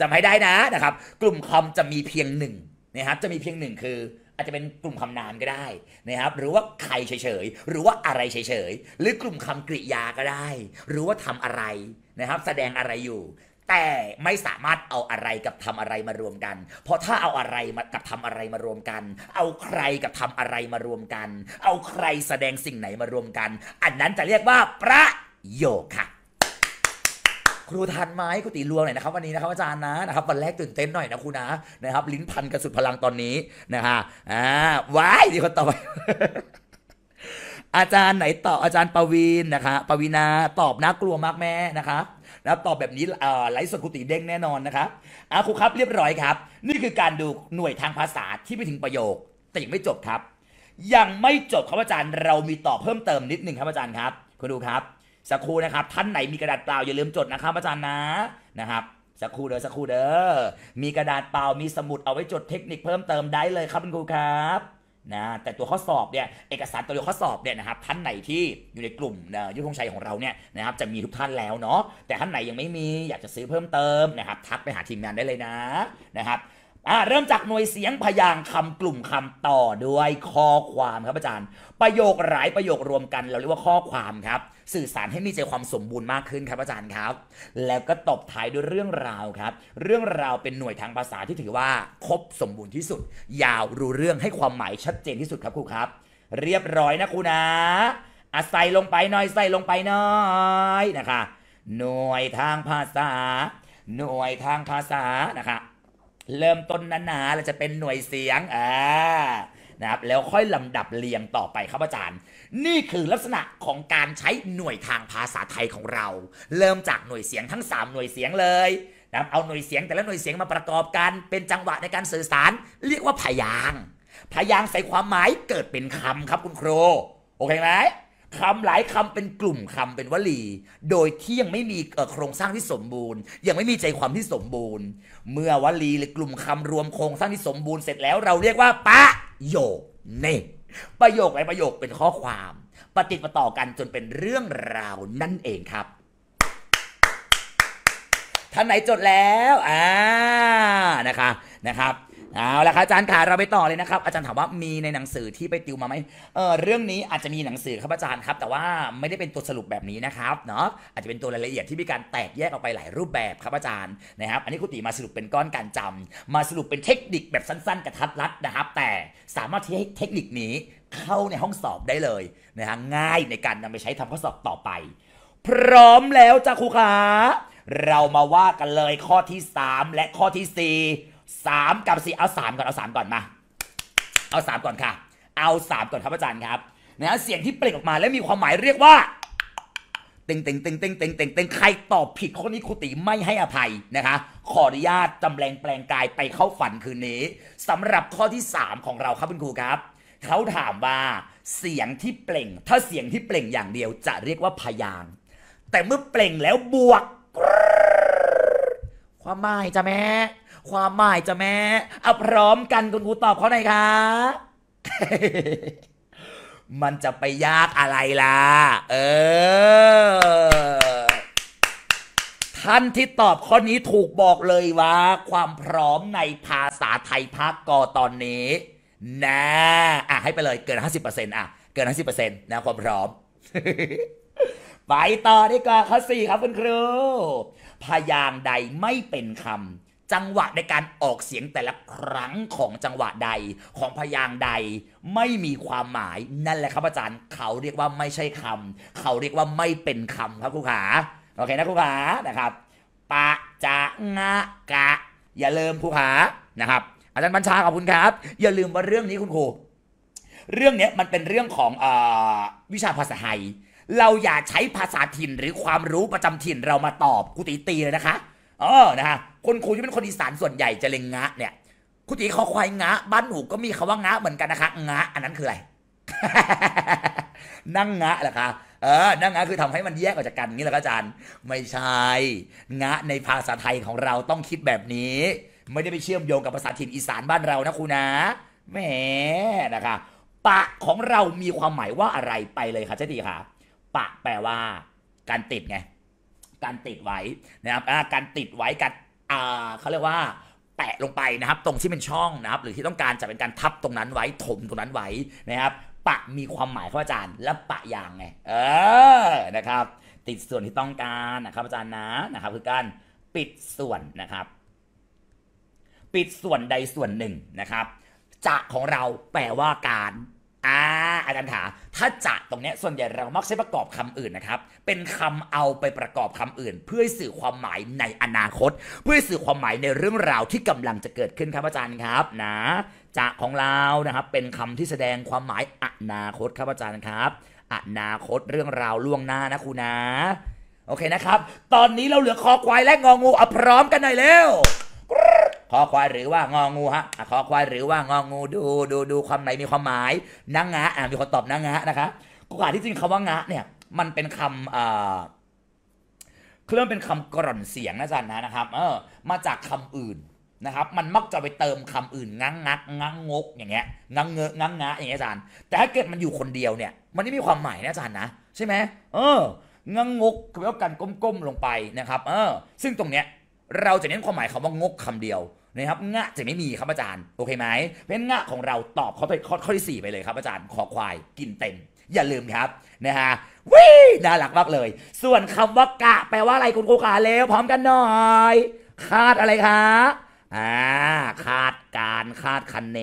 Speaker 1: จำให้ได้นะนะครับ กลุ่มคำจะมีเพียงหนึ่งนะครับจะมีเพียงหนึ่งคือ อาจจะเป็นกลุ่มคำนามก็ได้นะครับ หรือว่าใครเฉยๆหรือว่าอะไรเฉยๆหรือกลุ่มคำกริยาก็ได้ หรือว่าทำอะไรนะครับแสดงอะไรอยู่ แต่ไม่สามารถเอาอะไรกับทำอะไรมารวมกัน เพราะถ้าเอาอะไรมากับทำอะไรมารวมกัน เอาใครกับทำอะไรมารวมกัน เอาใครแสดงสิ่งไหนมารวมกัน อันนั้นจะเรียกว่าประโยคค่ะครูทันไหมครูตีรวงหน่อยนะครับ วันนี้นะครับอาจารย์นะนะครับวันแรกตื่นเต้นหน่อยนะครูนะนะครับ ลิ้นพันกระสุดพลังตอนนี้นะฮะอ่าว้ายดีคนต่อไปอาจารย์ ไหนตอบอาจารย์ปวีนนะคะปวีนาตอบน่ากลัวมากแม่นะครับนะตอบแบบนี้ไลฟ์สกุติเด้งแน่นอนนะครับอาครูครับเรียบร้อยครับ นี่คือการดูหน่วยทางภาษาที่ไปถึงประโยคแต่ยังไม่จบครับ ยังไม่จบครับอาจารย์เรามีตอบเพิ่มเติมนิดนึงครับอาจารย์ครับคุณดูครับ สักครู่นะครับ ท่านไหนมีกระดาษเปล่าอย่าลืมจดนะครับ อาจารย์นะนะครับสักครู่เด้อสักครู่เด้อมีกระดาษเปล่ามีสมุดเอาไว้จดเทคนิคเพิ่มเติมได้เลยครับคุณครูครับนะแต่ตัวข้อสอบเนี่ยเอกสารตัวข้อสอบเนี่ยนะครับ ท่านไหนที่อยู่ในกลุ่มยุทธงชัยของเราเนี่ยนะครับจะมีทุกท่านแล้วเนาะแต่ท่านไหนยังไม่มีอยากจะซื้อเพิ่มเติมนะครับ ทักไปหาทีมงานได้เลยนะนะครับอ่าเริ่มจากหน่วยเสียงพยางคำกลุ่มคำต่อด้วยข้อความครับอาจารย์ ประโยคหลายประโยครวมกันเราเรียกว่าข้อความครับสื่อสารให้มีใจความสมบูรณ์มากขึ้นครับอาจารย์ครับ แล้วก็ตบท้ายด้วยเรื่องราวครับ เรื่องราวเป็นหน่วยทางภาษาที่ถือว่าครบสมบูรณ์ที่สุด ยาวรู้เรื่องให้ความหมายชัดเจนที่สุดครับครูครับ เรียบร้อยนะครูนะอาใส่ลงไปหน่อยใส่ลงไปหน่อยนะคะ หน่วยทางภาษา หน่วยทางภาษานะคะ เริ่มต้นหนาๆเราจะเป็นหน่วยเสียงอ่านะครับ แล้วค่อยลำดับเรียงต่อไปครับอาจารย์นี่คือลักษณะของการใช้หน่วยทางภาษาไทยของเรา เริ่มจากหน่วยเสียงทั้ง 3 หน่วยเสียงเลยนะเอาหน่วยเสียงแต่ละหน่วยเสียงมาประกอบกันเป็นจังหวะในการสื่อสาร เรียกว่าพยางพยางใส่ความหมายเกิดเป็นคำครับคุณครูโอเคไหมคำหลายคำเป็นกลุ่มคำเป็นวลี โดยที่ยังไม่มีโครงสร้างที่สมบูรณ์ ยังไม่มีใจความที่สมบูรณ์ เมื่อวลีหรือกลุ่มคำรวมโครงสร้างที่สมบูรณ์เสร็จแล้วเราเรียกว่าประโยคเนประโยคไปประโยคเป็นข้อความปฏิปต่อกันจนเป็นเรื่องราวนั่นเองครับ ท่านไหนจดแล้ว อ่า นะคะ นะครับเอาละครับอาจารย์ค่ะเราไปต่อเลยนะครับ อาจารย์ถามว่ามีในหนังสือที่ไปติวมาไหมเออเรื่องนี้อาจจะมีหนังสือครับอาจารย์ครับ แต่ว่าไม่ได้เป็นตัวสรุปแบบนี้นะครับเนาะอาจจะเป็นตัวรายละเอียดที่มีการแตกแยกออกไปหลายรูปแบบครับอาจารย์นะครับ อันนี้คุูตีมาสรุปเป็นก้อนการจำ มาสรุปเป็นเทคนิคแบบสั้นๆ กระทัดรัดนะครับ แต่สามารถที่ให้เทคนิคนี้เข้าในห้องสอบได้เลยนะฮะง่ายในการนำไปใช้ทำข้อสอบต่อไป พร้อมแล้วจ้าครูขา เรามาว่ากันเลยข้อที่ 3 และข้อที่4สามกับสี่เอาสามก่อน เอาสามก่อนมาเอาสามก่อนค่ะ เอาสามก่อนครับอาจารย์ครับนะเสียงที่เปล่งออกมาและมีความหมายเรียกว่าเต็งเต็งเต็งเต็งเต็งเต็งเต็งใครตอบผิดคนนี้ครูตีไม่ให้อภัยนะคะขออนุญาตจำแรงแปลงกายไปเข้าฝันคืนนี้ สำหรับข้อที่สามของเราครับคุณครูครับ เขาถามว่าเสียงที่เปล่ง ถ้าเสียงที่เปล่งอย่างเดียวจะเรียกว่าพยางแต่เมื่อเปล่งแล้วบวก ความหมายจ้ะแม่ความหมายจะแม่เอาพร้อมกันคุณครูตอบเขาหน่อยครับมันจะไปยากอะไรล่ะ เออ ท่านที่ตอบข้อนี้ถูกบอกเลยว่า ความพร้อมในภาษาไทยพักกอตอนนี้นะอ่ะ ให้ไปเลยเกิน 50%อ่ะ เกิน 50%นะความพร้อม ไปต่อดีกว่าข้อสี่ครับคุณครู พยางใดไม่เป็นคำจังหวะในการออกเสียงแต่ละครั้งของจังหวะใด ของพยางค์ใดไม่มีความหมาย นั่นแหละครับอาจารย์เขาเรียกว่าไม่ใช่คำ เขาเรียกว่าไม่เป็นคำครับครูขาโอเคนะครูขานะครับปะจะงะกะ อย่าลืมครูขานะครับอาจารย์บัญชาขอบคุณครับ อย่าลืมว่าเรื่องนี้คุณครูเรื่องนี้มันเป็นเรื่องของอวิชาภาษาไทย เราอย่าใช้ภาษาถิ่นหรือความรู้ประจำถิ่นเรามาตอบกุติตีเลยนะคะเออนะฮะคนครูที่เป็นคนอีสานส่วนใหญ่จะเลงงะเนี่ย คุณตีขอควายงะ บ้านหนูก็มีคาว่างะเหมือนกันนะคะ งะ อันนั้นคืออะไร นั่งงะเหรอคะ เออ นั่งงะคือทำให้มันแยกออกจากกันนี่แหระอาจารย์ ไม่ใช่ งะในภาษาไทยของเราต้องคิดแบบนี้ ไม่ได้ไปเชื่อมโยงกับภาษาถิ่นอีสานบ้านเรา นะครูนะแหมนะคะปะของเรามีความหมายว่าอะไรไปเลยค่ะเจตีค่ะ ปะแปลว่า การติดไง การติดไว้ นะครับการติดไว้การเขาเรียกว่า แปะลงไปนะครับตรงที่เป็นช่องนะครับ หรือที่ต้องการจะเป็นการทับตรงนั้นไว้ถมตรงนั้นไว้นะครับ ปะมีความหมายครับอาจารย์และปะอย่างไงเออนะครับ ติดส่วนที่ต้องการนะครับอาจารย์นะนะครับ คือการปิดส่วนนะครับ ปิดส่วนใดส่วนหนึ่งนะครับ จะของเราแปลว่าการอาอาจารย์ถาถ้าจะตรงนี้ส่วนใหญ่เรามักใช้ประกอบคำอื่นนะครับ เป็นคำเอาไปประกอบคำอื่น เพื่อสื่อความหมายในอนาคต เพื่อสื่อความหมายในเรื่องราวที่กำลังจะเกิดขึ้น ครับอาจารย์ครับนะ จะของเรานะครับเป็นคำที่แสดงความหมายอนาคตครับอาจารย์ครับ อนาคตเรื่องราวล่วงหน้านะครูนะ โอเคนะครับ ตอนนี้เราเหลือคอควายและงองูอ่ะพร้อมกันหน่อยเร็วอควายหรือว่างองูฮะขอควายหรือว่างองู ดูดู ดูความไหนมีความหมายนางงะอ่ามีคนตอบนางงะนะคะกู่าที่จริงคำว่างะ เนี่ยมันเป็นคำอ่าเครื่องเป็นคำกร่อนเสียงนะจันนะนะครับ เออ มาจากคำอื่นนะครับ มันมักจะไปเติมคำอื่น งังงักงังงก อย่างเงี้ยงังเงอะ งังงะอย่างเงี้ยจันแต่ถ้าเกิดมันอยู่คนเดียวเนี่ย มันไม่มีความหมายนะจันนะใช่ไหมเอองังงกคือแปลว่าการก้มๆลงไปนะครับ เออ ซึ่งตรงเนี้ย เราจะเน้นความหมายคำว่างกคำเดียวนะครับงะจะไม่มีครับอาจารย์โอเคไหมเพราะงะของเราตอบข้อข้อข้อที่ 4 ไปเลยครับอาจารย์ขอควายกินเต็ม อย่าลืมครับนะฮะวิน่ารักมากเลย ส่วนคำว่ากะ แปลว่าอะไรคุณครูขาเร็ว พร้อมกันหน่อย คาดอะไรคะอ่าคาดการคาดคันเน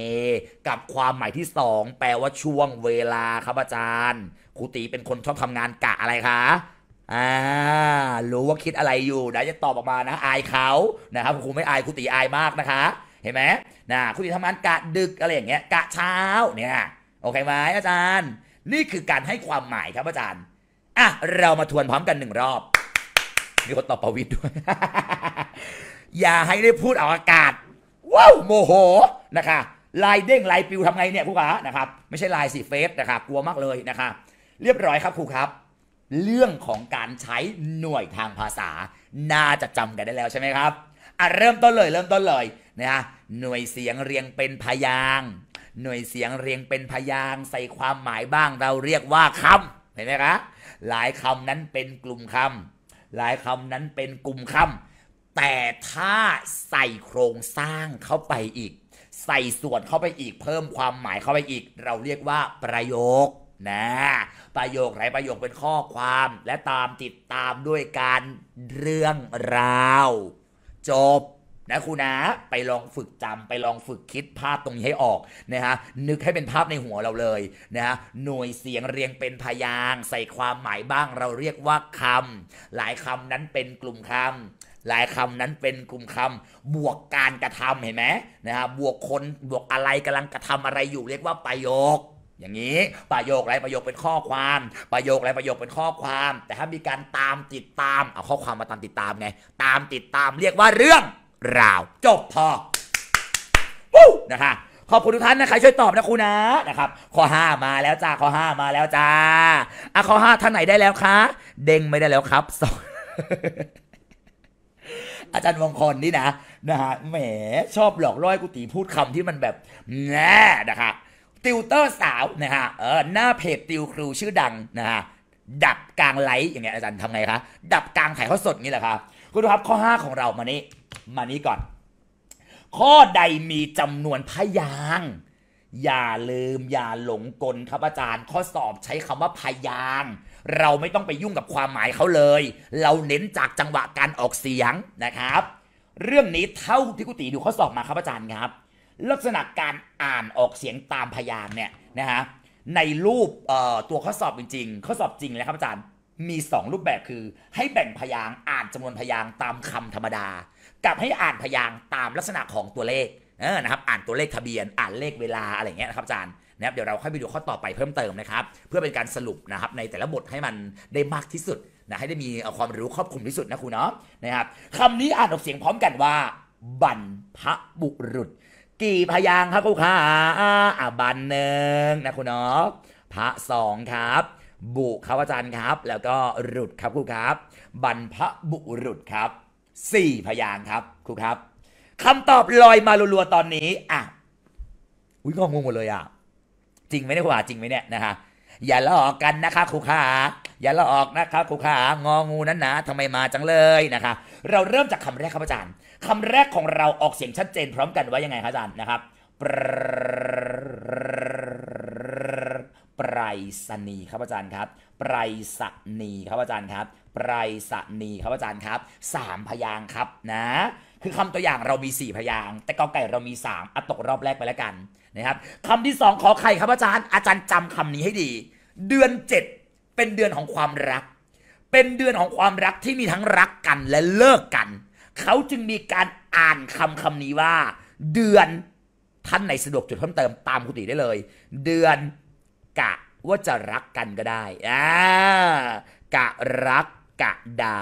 Speaker 1: กับความหมายที่ 2 แปลว่าช่วงเวลาครับอาจารย์ครูตีเป็นคนชอบทำงานกะอะไรคะอ่า รู้ว่าคิดอะไรอยู่นะจะตอบออกมานะ อายเขา นะครับ ครูไม่อาย ครูตีอายมากนะคะ เห็นไหมนะครูตีทำงานกะดึกอะไรอย่างเงี้ย กะเช้า เนี่ย โอเคไหมอาจารย์ นี่คือการให้ความหมายครับอาจารย์ อ่ะ เรามาทวนพร้อมกันหนึ่งรอบ มีคนตอบประวิทย์ด้วย อย่าให้ได้พูดออกอากาศ ว้าวโมโห นะคะ ลายเด้งลายปิวทำไงเนี่ยครูคะ นะครับ ไม่ใช่ลายสีเฟสนะครับกลัวมากเลยนะคะ เรียบร้อยครับครูครับเรื่องของการใช้หน่วยทางภาษาน่าจะจำกันได้แล้วใช่ไหมครับอ่ะเริ่มต้นเลยเริ่มต้นเลยนะหน่วยเสียงเรียงเป็นพยางหน่วยเสียงเรียงเป็นพยางใส่ความหมายบ้างเราเรียกว่าคำเห็นไหมครับหลายคำนั้นเป็นกลุ่มคำหลายคำนั้นเป็นกลุ่มคำแต่ถ้าใส่โครงสร้างเข้าไปอีก ใส่ส่วนเข้าไปอีก เพิ่มความหมายเข้าไปอีก เราเรียกว่าประโยคนะประโยคไหนประโยคเป็นข้อความและตามติดตามด้วยการเรื่องราว จบ นะครูนะไปลองฝึกจำ ไปลองฝึกคิดภาพตรงนี้ให้ออกนะฮะนึกให้เป็นภาพในหัวเราเลยนะฮะหน่วยเสียงเรียงเป็นพยางใส่ความหมายบ้างเราเรียกว่าคำ หลายคำนั้นเป็นกลุ่มคำ หลายคำนั้นเป็นกลุ่มคำบวกการกระทำเห็นไหมนะฮะบวกคนบวกอะไรกำลังกระทำอะไรอยู่ เรียกว่าประโยคอย่างนี้ประโยคไรประโยคเป็นข้อความ ประโยคไรประโยคเป็นข้อความ แต่ถ้ามีการตามติดตามเอาข้อความมาตามติดตามไงตามติดตามเรียกว่าเรื่องราวจบพอนะคะขอบคุณทุกท่านนะคะช่วยตอบนะครูนะนะครับ ข้อห้ามาแล้วจ้าข้อห้ามาแล้วจ้าอ่ะข้อห้าท่านไหนได้แล้วคะเด้งไม่ได้แล้วครับสองอาจารย์มงคลนี่นะนะฮะแหมชอบหลอกล่อใ้กูตีพูดคำที่มันแบบแน่นะครับติวเตอร์สาวนะฮะเออหน้าเพจติวครูชื่อดังนะฮะดับกลางไลฟ์อย่างเงี้ยอาจารย์ทำไงคะดับกลางไข่เขาสดงี้แหละครับ คุณดูครับข้อ 5 ของเรามานี้มานี้ก่อน ข้อใดมีจำนวนพยาง อย่าลืมอย่าหลงกลครับอาจารย์ ข้อสอบใช้คำว่าพยาง เราไม่ต้องไปยุ่งกับความหมายเขาเลย เราเน้นจากจังหวะการออกเสียงนะครับ เรื่องนี้เท่าที่กุฏิดูข้อสอบมาครับอาจารย์ครับลักษณะการอ่านออกเสียงตามพยางเนี่ยนะฮะในรูปตัวข้อสอบจริงๆ ข้อสอบจริงเลยครับอาจารย์มี 2 รูปแบบคือให้แบ่งพยางอ่านจำนวนพยางตามคำธรรมดา กับให้อ่านพยางตามลักษณะของตัวเลขนะครับอ่านตัวเลขทะเบียน อ่านเลขเวลาอะไรเงี้ยนะครับอาจารย์นะเดี๋ยวเราค่อยไปดูข้อต่อไปเพิ่มเติมนะครับเพื่อเป็นการสรุปนะครับในแต่ละบทให้มันได้มากที่สุดนะให้ได้มีความรู้ครอบคลุมที่สุดนะครูเนาะนะครับคำนี้อ่านออกเสียงพร้อมกันว่าบรรพบุรุษกี่พยางค์ครับคุูขาอ่ะบันหนึ่งนะคุณเนาะพระสองครับ บุครับอาจารย์ครับ แล้วก็รุดครับคุณครับ บรรพบุรุษครับสี่พยางค์ครับคุณครับคำตอบลอยมาลัวๆตอนนี้อ่ะอุ้ยงงงหมดเลยอ่ะจริงไหมเนี่ยคุณขาจริงไหมเนี่ยนะฮะอย่าลอกกันนะคะคุูขาอย่าลอกนะคะคุูขางองูนั้นนะทำไมมาจังเลยนะคะเราเริ่มจากคำแรกครับอาจารย์คำแรกของเราออกเสียงชัดเจน พร้อมกันว่ายังไงคะอาจารย์นะครับไปรสณีนีครับอาจารย์ครับไปรสณีนีครับอาจารย์ครับไปรสณีนีครับอาจารย์ครับสามพยางครับนะ คือคำตัวอย่างเรามีสี่พยาง แต่กอไก่เรามีสามอตกรอบแรกไปแล้วกันนะครับ คำที่สองขอไข่ครับอาจารย์ อาจารย์จำคำนี้ให้ดี เดือนเจ็ดเป็นเดือนของความรัก เป็นเดือนของความรักที่มีทั้งรักกันและเลิกกันเขาจึงมีการอ่านคำคำนี้ว่าเดือนท่านไหนสะดวกจดเพิ่มเติมตามคุติได้เลย เดือนกะว่าจะรักกันก็ได้อ่ากะรักกะดา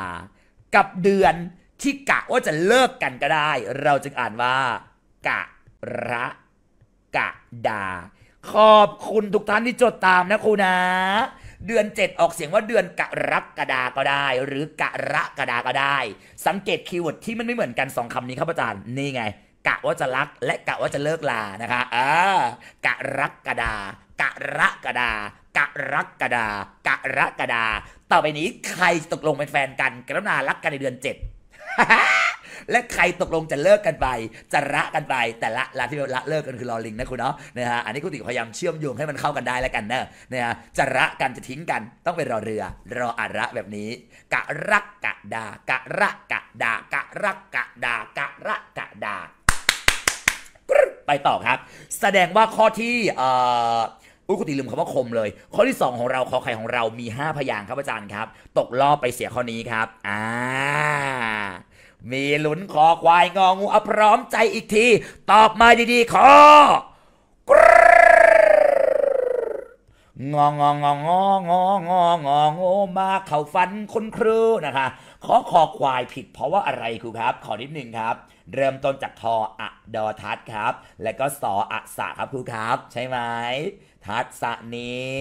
Speaker 1: กับเดือนที่กะว่าจะเลิกกันก็ได้ เราจึงอ่านว่ากะระกะดา ขอบคุณทุกท่านที่จดตามนะครูนะเดือน 7 ออกเสียงว่าเดือนกรกฎาก็ได้ หรือกระกฎาก็ได้ สังเกตคีย์เวิร์ดที่มันไม่เหมือนกัน2คำนี้ครับอาจารย์นี่ไง กะว่าจะรักและกะว่าจะเลิกลานะคะอ่ากะรักกะดากะระกะดากะรักกะดากะระกะดา ต่อไปนี้ใครตกลงเป็นแฟนกันกรุณารักกันในเดือน 7และใครตกลงจะเลิกกันไปจะระกันไปแต่ละละที่ละเลิกกันคือลอลิงนะคุณเนาะนะฮะอันนี้คุณติพยายามเชื่อมโยงให้มันเข้ากันได้แล้วกันเนอะนะฮะจะระกันจะทิ้งกันต้องไปรอเรือ รออาระแบบนี้ กะรักกะดากะระกะดากะรักกะดากะระกะดาไปต่อครับ แสดงว่าข้อที่เอ่ออุ้ยกุติลืมคำว่าคมเลย ข้อที่ 2 ของเราข้อไขรของเรามี 5 พยางค์ครับอาจารย์ครับ ตกรอบไปเสียข้อนี้ครับ อ่ามีหลุนคอควายงองูเอาพร้อมใจอีกทีตอบมาดีๆ คององงองงองงองมาเข่าฟันคนครูนะคะ ขอคอควายผิดเพราะว่าอะไรครูครับ ขอนิดนึงครับเริ่มต้นจากทออะดอทัดครับ และก็สออะสะครับครูครับใช่ไหม ทัดสะ นี้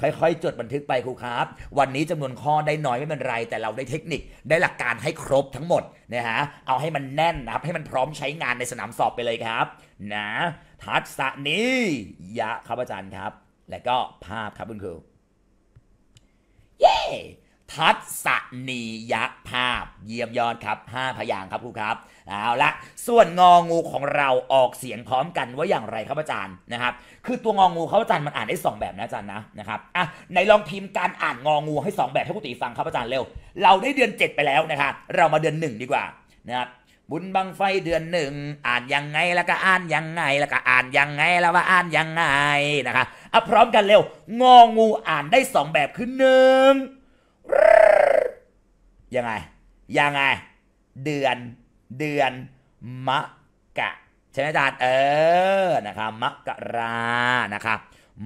Speaker 1: ค่อยๆจดบันทึกไปครูครับ วันนี้จำนวนข้อได้น้อยไม่เป็นไรแต่เราได้เทคนิคได้หลักการให้ครบทั้งหมดนะฮะเอาให้มันแน่นนะครับให้มันพร้อมใช้งานในสนามสอบไปเลยครับนะทัดสะ นี้ยะครับอาจารย์ครับ และก็ภาพครับ คุณครูเย้ทัศนียภาพ เยี่ยมยอดครับ 5 พยางครับครูครับเอาละส่วนงองูของเราออกเสียงพร้อมกันว่าอย่างไรครับอาจารย์นะครับ คือตัวงองูครับอาจารย์มันอ่านได้ 2 แบบนะอาจารย์นะนะครับอ่ะในลองพิมพ์การอ่านงองูให้2แบบให้ครูติฟังครับอาจารย์เร็วเราได้เดือน 7 ไปแล้วนะครับเรามาเดือน1ดีกว่านะครับบุญบังไฟเดือนหนึ่งอ่านยังไงแล้วก็อ่านยังไงแล้วก็อ่านยังไงแล้วว่าอ่านยังไงนะคะอ่ะพร้อมกันเร็วงองูอ่านได้ 2 แบบคือหนึ่งยังไงยังไง เดือนเดือนมะกะใช่ไหมจ๊ะเออนะครับมกะรานะครับ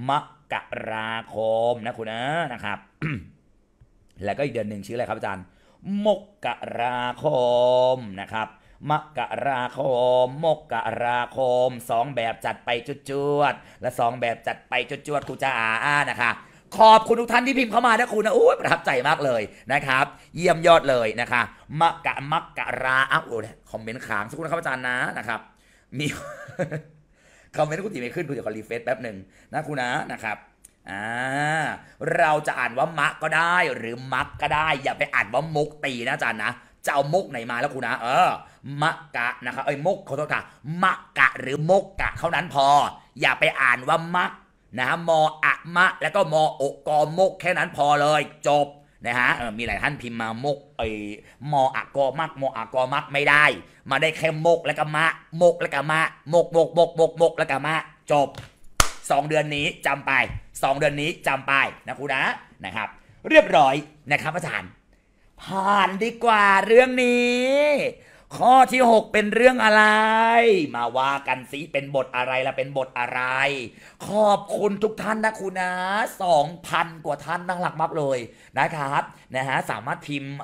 Speaker 1: มกะราคมนะคุณนะนะครับ แล้วก็อีกเดือนหนึ่งชื่ออะไรครับอาจารย์มกกราคมนะครับมกราคม มกราคมสองแบบจัดไปจุดจวดและสองแบบจัดไปจุดจวดครูจะอ่านะคะขอบคุณทุกท่านที่พิมพ์เข้ามานะคุณนะโอ้ยประทับใจมากเลยนะครับ เยี่ยมยอดเลยนะคะมักกะมักกะรา อ้าวโอ้ยคอมเมนต์ขางสักคูนะครับอาจารย์นะนะครับ มีคอมเมนต์คุณตีไม่ขึ้นคุณจะขอรีเฟซแป๊บหนึ่งนะคุณนะนะครับ อ่า เราจะอ่านว่ามะก็ได้ หรือมักก็ได้ อย่าไปอ่านว่ามุกตีนะอาจารย์นะจะเอามุกไหนมาแล้วคุณนะ เออมะกะนะครับเอ้ยมุกขอโทษค่ะมะกะหรือมุกกะเท่านั้นพอ อย่าไปอ่านว่ามักนะฮะมออะมะแล้วก็มอโอกอมกแค่นั้นพอเลยจบนะฮะมีหลายท่านพิมพ์มามกไอ้มออะกอมักมออะกอมักไม่ได้ มาได้แค่มกแล้วก็มะมกแล้วก็มะมกมกมกมกมกแล้วก็มะจบ 2 เดือนนี้จำไป 2 เดือนนี้จำไปนะครูนะนะครับ เรียบร้อยนะครับอาจารย์ผ่านดีกว่าเรื่องนี้ข้อที่ 6 เป็นเรื่องอะไร มาว่ากันสิเป็นบทอะไรละเป็นบทอะไรขอบคุณทุกท่านนะคุณนะ2,000 กว่าท่านนั่งหลักมากเลยนะครับนะฮะสามารถพิมพ์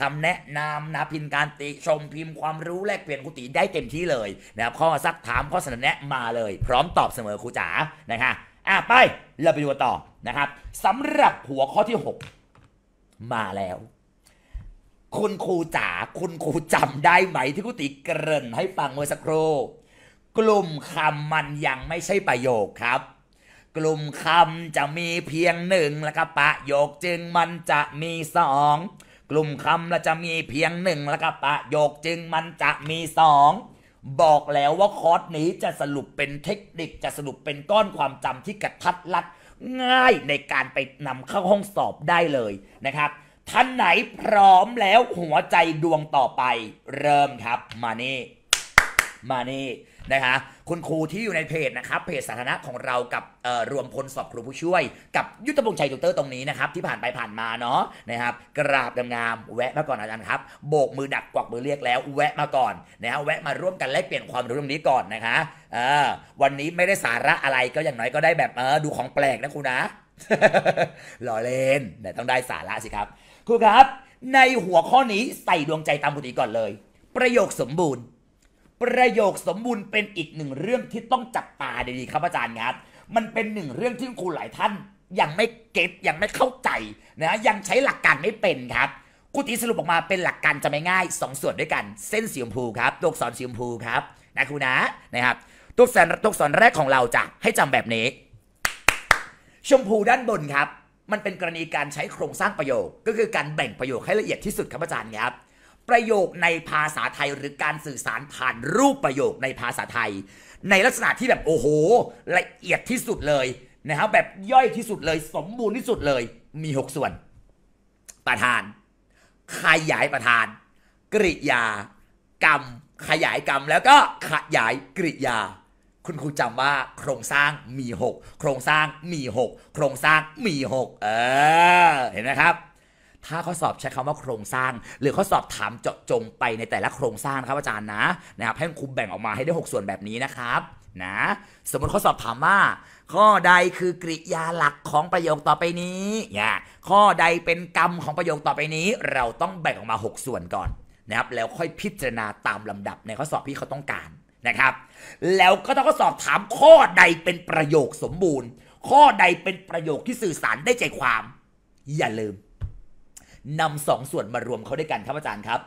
Speaker 1: คำแนะนำนะพิมพ์การติชมพิมพ์ความรู้แลกเปลี่ยนคุติได้เต็มที่เลยนะครับข้อสักถามข้อเสนอแนะมาเลย พร้อมตอบเสมอครูจ๋านะคะอ่ะไป เราไปดูต่อนะครับสำหรับหัวข้อที่ 6 มาแล้วคุณครูจ๋าคุณครูจำได้ไหมที่คุณติเกริ่นให้ฟังเมื่อสักครู่กลุ่มคำมันยังไม่ใช่ประโยคครับ กลุ่มคำจะมีเพียงหนึ่งแล้วก็ประโยคจึงมันจะมีสองกลุ่มคำเราจะมีเพียงหนึ่งแล้วก็ประโยคจึงมันจะมีสองบอกแล้วว่าคอร์สนี้จะสรุปเป็นเทคนิคจะสรุปเป็นก้อนความจำที่ กระทัด รัด ง่ายในการไปนำเข้าห้องสอบได้เลยนะครับท่านไหนพร้อมแล้วหัวใจดวงต่อไป เริ่มครับมานี่ มานี่นะคะ คุณครูที่อยู่ในเพจนะครับ เพจสาธารณะของเรากับรวมพลสอบครูผู้ช่วยกับยุทธพงษ์ชัยตูเตอร์ตรงนี้นะครับ ที่ผ่านไปผ่านมาเนาะนะครับ กราบงามๆแวะมาก่อนอาจารย์ครับโบกมือดักกวักมือเรียกแล้วแวะมาก่อนนะฮะแวะมาร่วมกันแลกเปลี่ยนความรู้ตรงนี้ก่อนนะคะวันนี้ไม่ได้สาระอะไรก็อย่างน้อยก็ได้แบบเออดูของแปลกนะครูนะล่อเล่นแต่ต้องได้สาระสิครับครูครับในหัวข้อนี้ใส่ดวงใจตามบกติก่อนเลย ประโยคสมบูรณ์ ประโยคสมบูรณ์เป็นอีกหนึ่งเรื่องที่ต้องจับตาดีๆครับอาจารย์ครับมันเป็นหนึ่งเรื่องที่ครูหลายท่าน ยังไม่เก็ตยังไม่เข้าใจนะยังใช้หลักการไม่เป็นครับกูตีสรุปออกมาเป็นหลักการจะไม่ง่ายสองส่วนด้วยกัน เส้นสีชมพูครับตัวอักษรสีชมพูครับนะครูนะนะครับตัวอักษรตัวอักษรแรกของเราจะให้จำแบบนี้ชมพูด้านบนครับมันเป็นกรณีการใช้โครงสร้างประโยค ก็คือการแบ่งประโยคให้ละเอียดที่สุดครับอาจารย์ครับ ประโยคในภาษาไทยหรือการสื่อสารผ่านรูปประโยคในภาษาไทย ในลักษณะที่แบบโอ้โหละเอียดที่สุดเลยนะครับ แบบย่อยที่สุดเลยสมบูรณ์ที่สุดเลยมี 6 ส่วน ประธาน ขยายประธาน กริยา กรรม ขยายกรรม แล้วก็ขยายกริยาคุณครูจำว่าโครงสร้างมี 6 โครงสร้างมี 6 โครงสร้างมี 6 เออเห็นไหมครับ ถ้าข้อสอบใช้คำว่า โครงสร้าง หรือข้อสอบถามเจาะจงไปในแต่ละโครงสร้างครับอาจารย์นะนะครับให้คุณแบ่งออกมาให้ได้ 6 ส่วนแบบนี้นะครับนะสมมติข้อสอบถามว่า ข้อใดคือกริยาหลักของประโยคต่อไปนี้เนี่ยข้อใดเป็นกรรมของประโยคต่อไปนี้ เราต้องแบ่งออกมา 6 ส่วนก่อนนะครับแล้วค่อยพิจารณาตามลำดับในข้อสอบที่เขาต้องการนะครับแล้วก็ต้องสอบถามข้อใดเป็นประโยคสมบูรณ์ ข้อใดเป็นประโยคที่สื่อสารได้ใจความ อย่าลืมนำสองส่วนมารวมเข้าด้วยกันครับอาจารย์ครับ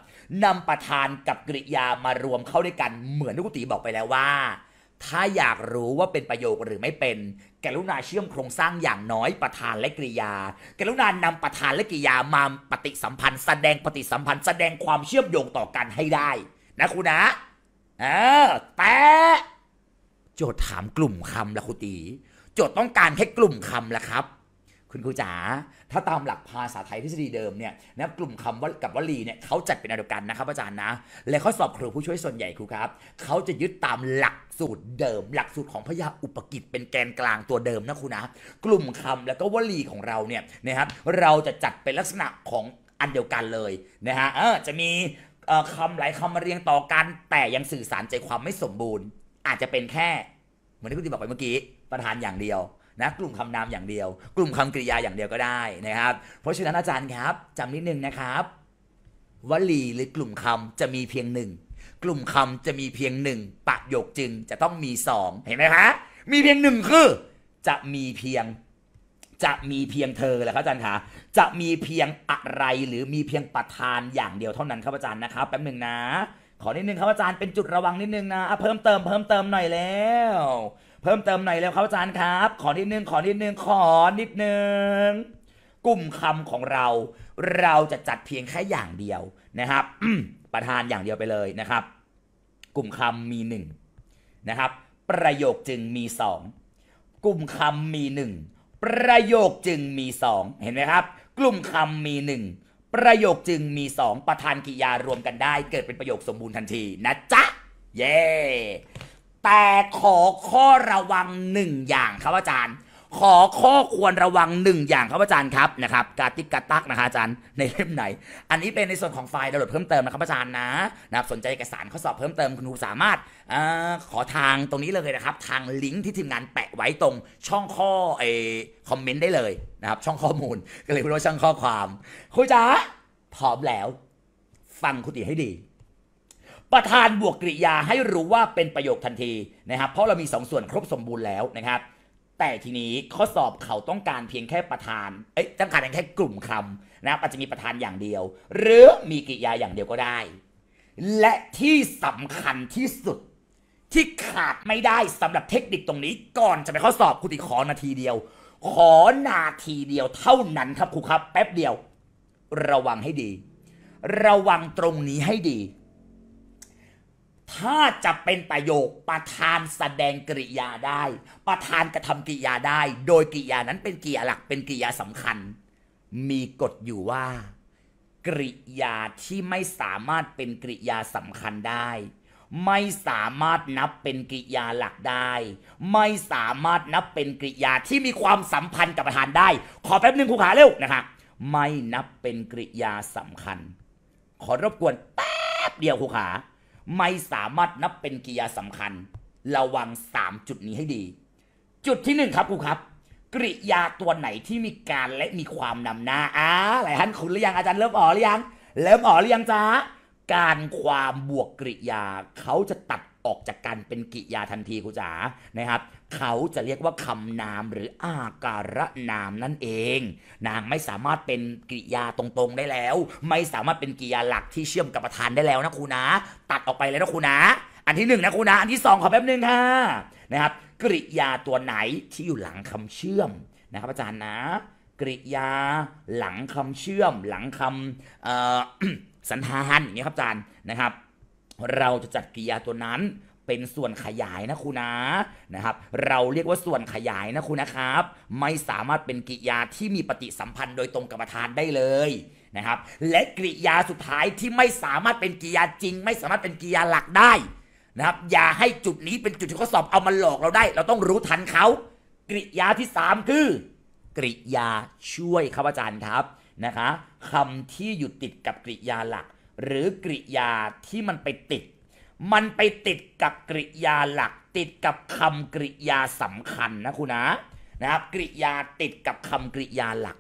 Speaker 1: นำประธานกับกริยามารวมเข้าด้วยกันเหมือนที่กุติบอกไปแล้วว่า ถ้าอยากรู้ว่าเป็นประโยคหรือไม่เป็นแกลุณาเชื่อมโครงสร้างอย่างน้อยประธานและกริยาแกลุนานำประธานและกริยามาปฏิสัมพันธ์ แสดงปฏิสัมพันธ์แสดงความเชื่อมโยงต่อกันให้ได้ นะคุณนะเออแต่โจทย์ถามกลุ่มคำละครูตี โจทย์ต้องการแค่กลุ่มคำละครับ คุณครูจ๋าถ้าตามหลักภาษาไทยทฤษฎีเดิมเนี่ยนะกลุ่มคำว่ากับวลีเนี่ยเขาจัดเป็นอันเดียวกันนะครับอาจารย์นะและข้อสอบครูผู้ช่วยส่วนใหญ่ครูครับเขาจะยึดตามหลักสูตรเดิม หลักสูตรของพยาอุปกิจ เป็นแกนกลางตัวเดิมนะครูนะกลุ่มคำแล้วก็วลีของเราเนี่ยนะครับ เราจะจัดเป็นลักษณะของอันเดียวกันเลยนะฮะเออจะมีคำหลายคำมาเรียงต่อกัน แต่ยังสื่อสารใจความไม่สมบูรณ์ อาจจะเป็นแค่ เหมือนที่คุณติบอกไปเมื่อกี้ประธานอย่างเดียวนะกลุ่มคำนามอย่างเดียว กลุ่มคำกริยาอย่างเดียวก็ได้นะครับเพราะฉะนั้นอาจารย์ครับจำนิดนึงนะครับวลีหรือกลุ่มคำจะมีเพียงหนึ่งกลุ่มคำจะมีเพียงหนึ่งปรกโยกจึงจะต้องมีสองเห็นไหมคะมีเพียงหนึ่งคือจะมีเพียง จะมีเพียงเธอแหละครับอาจารย์คะจะมีเพียงอะไรหรือมีเพียงประธานอย่างเดียวเท่านั้นครับอาจารย์นะครับแป๊บหนึ่งนะ ขอนิดนึงครับอาจารย์เป็นจุดระวังนิดนึงนะเพิ่มเติมเพิ่มเติมหน่อยแล้ว เพิ่มเติมหน่อยแล้วครับอาจารย์ครับขอนิดนึงขอนิดนึงขอนิดนึงกลุ่มคำของเรา เราจะจัดเพียงแค่อย่างเดียวนะครับ ประธานอย่างเดียวไปเลยนะครับ กลุ่มคำมีหนึ่งนะครับประโยคจึงมีสองกลุ่มคำมีหนึ่งประโยคจึงมีสองเห็นไหมครับกลุ่มคำมีหนึ่ง ประโยคจึงมีสองประธานกิยารวมกันได้เกิดเป็นประโยคสมบูรณ์ทันทีนะจ๊ะ เย่แต่ขอข้อระวังหนึ่งอย่างครับอาจารย์ขอข้อควรระวังหนึ่งอย่างครับอาจารย์ครับนะครับ กาติกาตักนะคะอาจารย์ในเล่มไหน อันนี้เป็นในส่วนของไฟล์ดาวน์โหลดเพิ่มเติมนะครับอาจารย์นะนะสนใจเอกสารข้อสอบเพิ่มเติม คุณครูสามารถอาขอทางตรงนี้เลยนะครับ ทางลิงก์ที่ทีมงาน แปะไว้ตรงช่องข้อเอคอมเมนต์ได้เลยนะครับ ช่องข้อมูลก็เลยพูดว่าช่องข้อความครูจ๋าพร้อมแล้ว ฟังคุณตีให้ดี ประธานบวกกริยาให้รู้ว่าเป็นประโยคทันทีนะครับ เพราะเรามีอสส่วนครบสมบูรณ์แล้วนะครับแต่ทีนี้ข้อสอบเขาต้องการเพียงแค่ประธาน เอ้ยต้องการแค่กลุ่มคำนะครับอาจจะมีประธานอย่างเดียว หรือมีกิริยาอย่างเดียวก็ได้ และที่สำคัญที่สุด ที่ขาดไม่ได้สำหรับเทคนิคตรงนี้ก่อนจะไปข้อสอบคุณติขอนาทีเดียว ขอนาทีเดียวเท่านั้นครับครูครับแป๊บเดียว ระวังให้ดี ระวังตรงนี้ให้ดีถ้าจะเป็นประโยคประธานแสดงกริยาได้ ประธานกระทำกริยาได้ โดยกริยานั้นเป็นกริยาหลักเป็นกริยาสำคัญ มีกฎอยู่ว่า กริยาที่ไม่สามารถเป็นกริยาสำคัญได้ ไม่สามารถนับเป็นกริยาหลักได้ ไม่สามารถนับเป็นกริยาที่มีความสัมพันธ์กับประธานได้ ขอแป๊บหนึ่งครูขาเร็วนะครับไม่นับเป็นกริยาสำคัญ ขอรบกวนแป๊บเดียวครูขาไม่สามารถนับเป็นกิริยาสำคัญระวังสามจุดนี้ให้ดี จุดที่หนึ่งครับครูครับ กริยาตัวไหนที่มีการและมีความนำหน้าอ่าหลายท่านคุณหรือยังอาจารย์เริ่มอ๋อหรือยัง เริ่มอ๋อหรือยังจ้า การความบวกกริยาเขาจะตัดออกจากกันเป็นกิยาทันทีครูจ๋า นะครับ เขาจะเรียกว่าคำนามหรืออาการะนามนั่นเอง นางไม่สามารถเป็นกิยาตรงๆ ได้แล้ว ไม่สามารถเป็นกิยาหลักที่เชื่อมกับประธานได้แล้วนะครูนะ ตัดออกไปเลยนะครูนะ อันที่หนึ่งนะครูนะ อันที่สองขอแป๊บหนึ่งค่ะ นะครับกริยาตัวไหนที่อยู่หลังคำเชื่อมนะครับ อาจารย์นะ กริยาหลังคำเชื่อม หลังคำสันธานอย่างนี้ครับอาจารย์นะครับเราจะจัดกริยาตัวนั้นเป็นส่วนขยายนะคุณนะนะครับ เราเรียกว่าส่วนขยายนะคุณนะครับ ไม่สามารถเป็นกริยาที่มีปฏิสัมพันธ์โดยตรงกับประธานได้เลยนะครับ และกริยาสุดท้ายที่ไม่สามารถเป็นกริยาจริง ไม่สามารถเป็นกริยาหลักได้นะครับ อย่าให้จุดนี้เป็นจุดที่เขาสอบเอามาหลอกเราได้ เราต้องรู้ทันเขากริยาที่สามคือกริยาช่วยครับอาจารย์ครับ นะคะคำที่อยู่ติดกับกริยาหลักหรือกริยาที่มันไปติด มันไปติดกับกริยาหลักติดกับคำกริยาสำคัญนะคุณนะนะครับ กริยาติดกับคำกริยาหลัก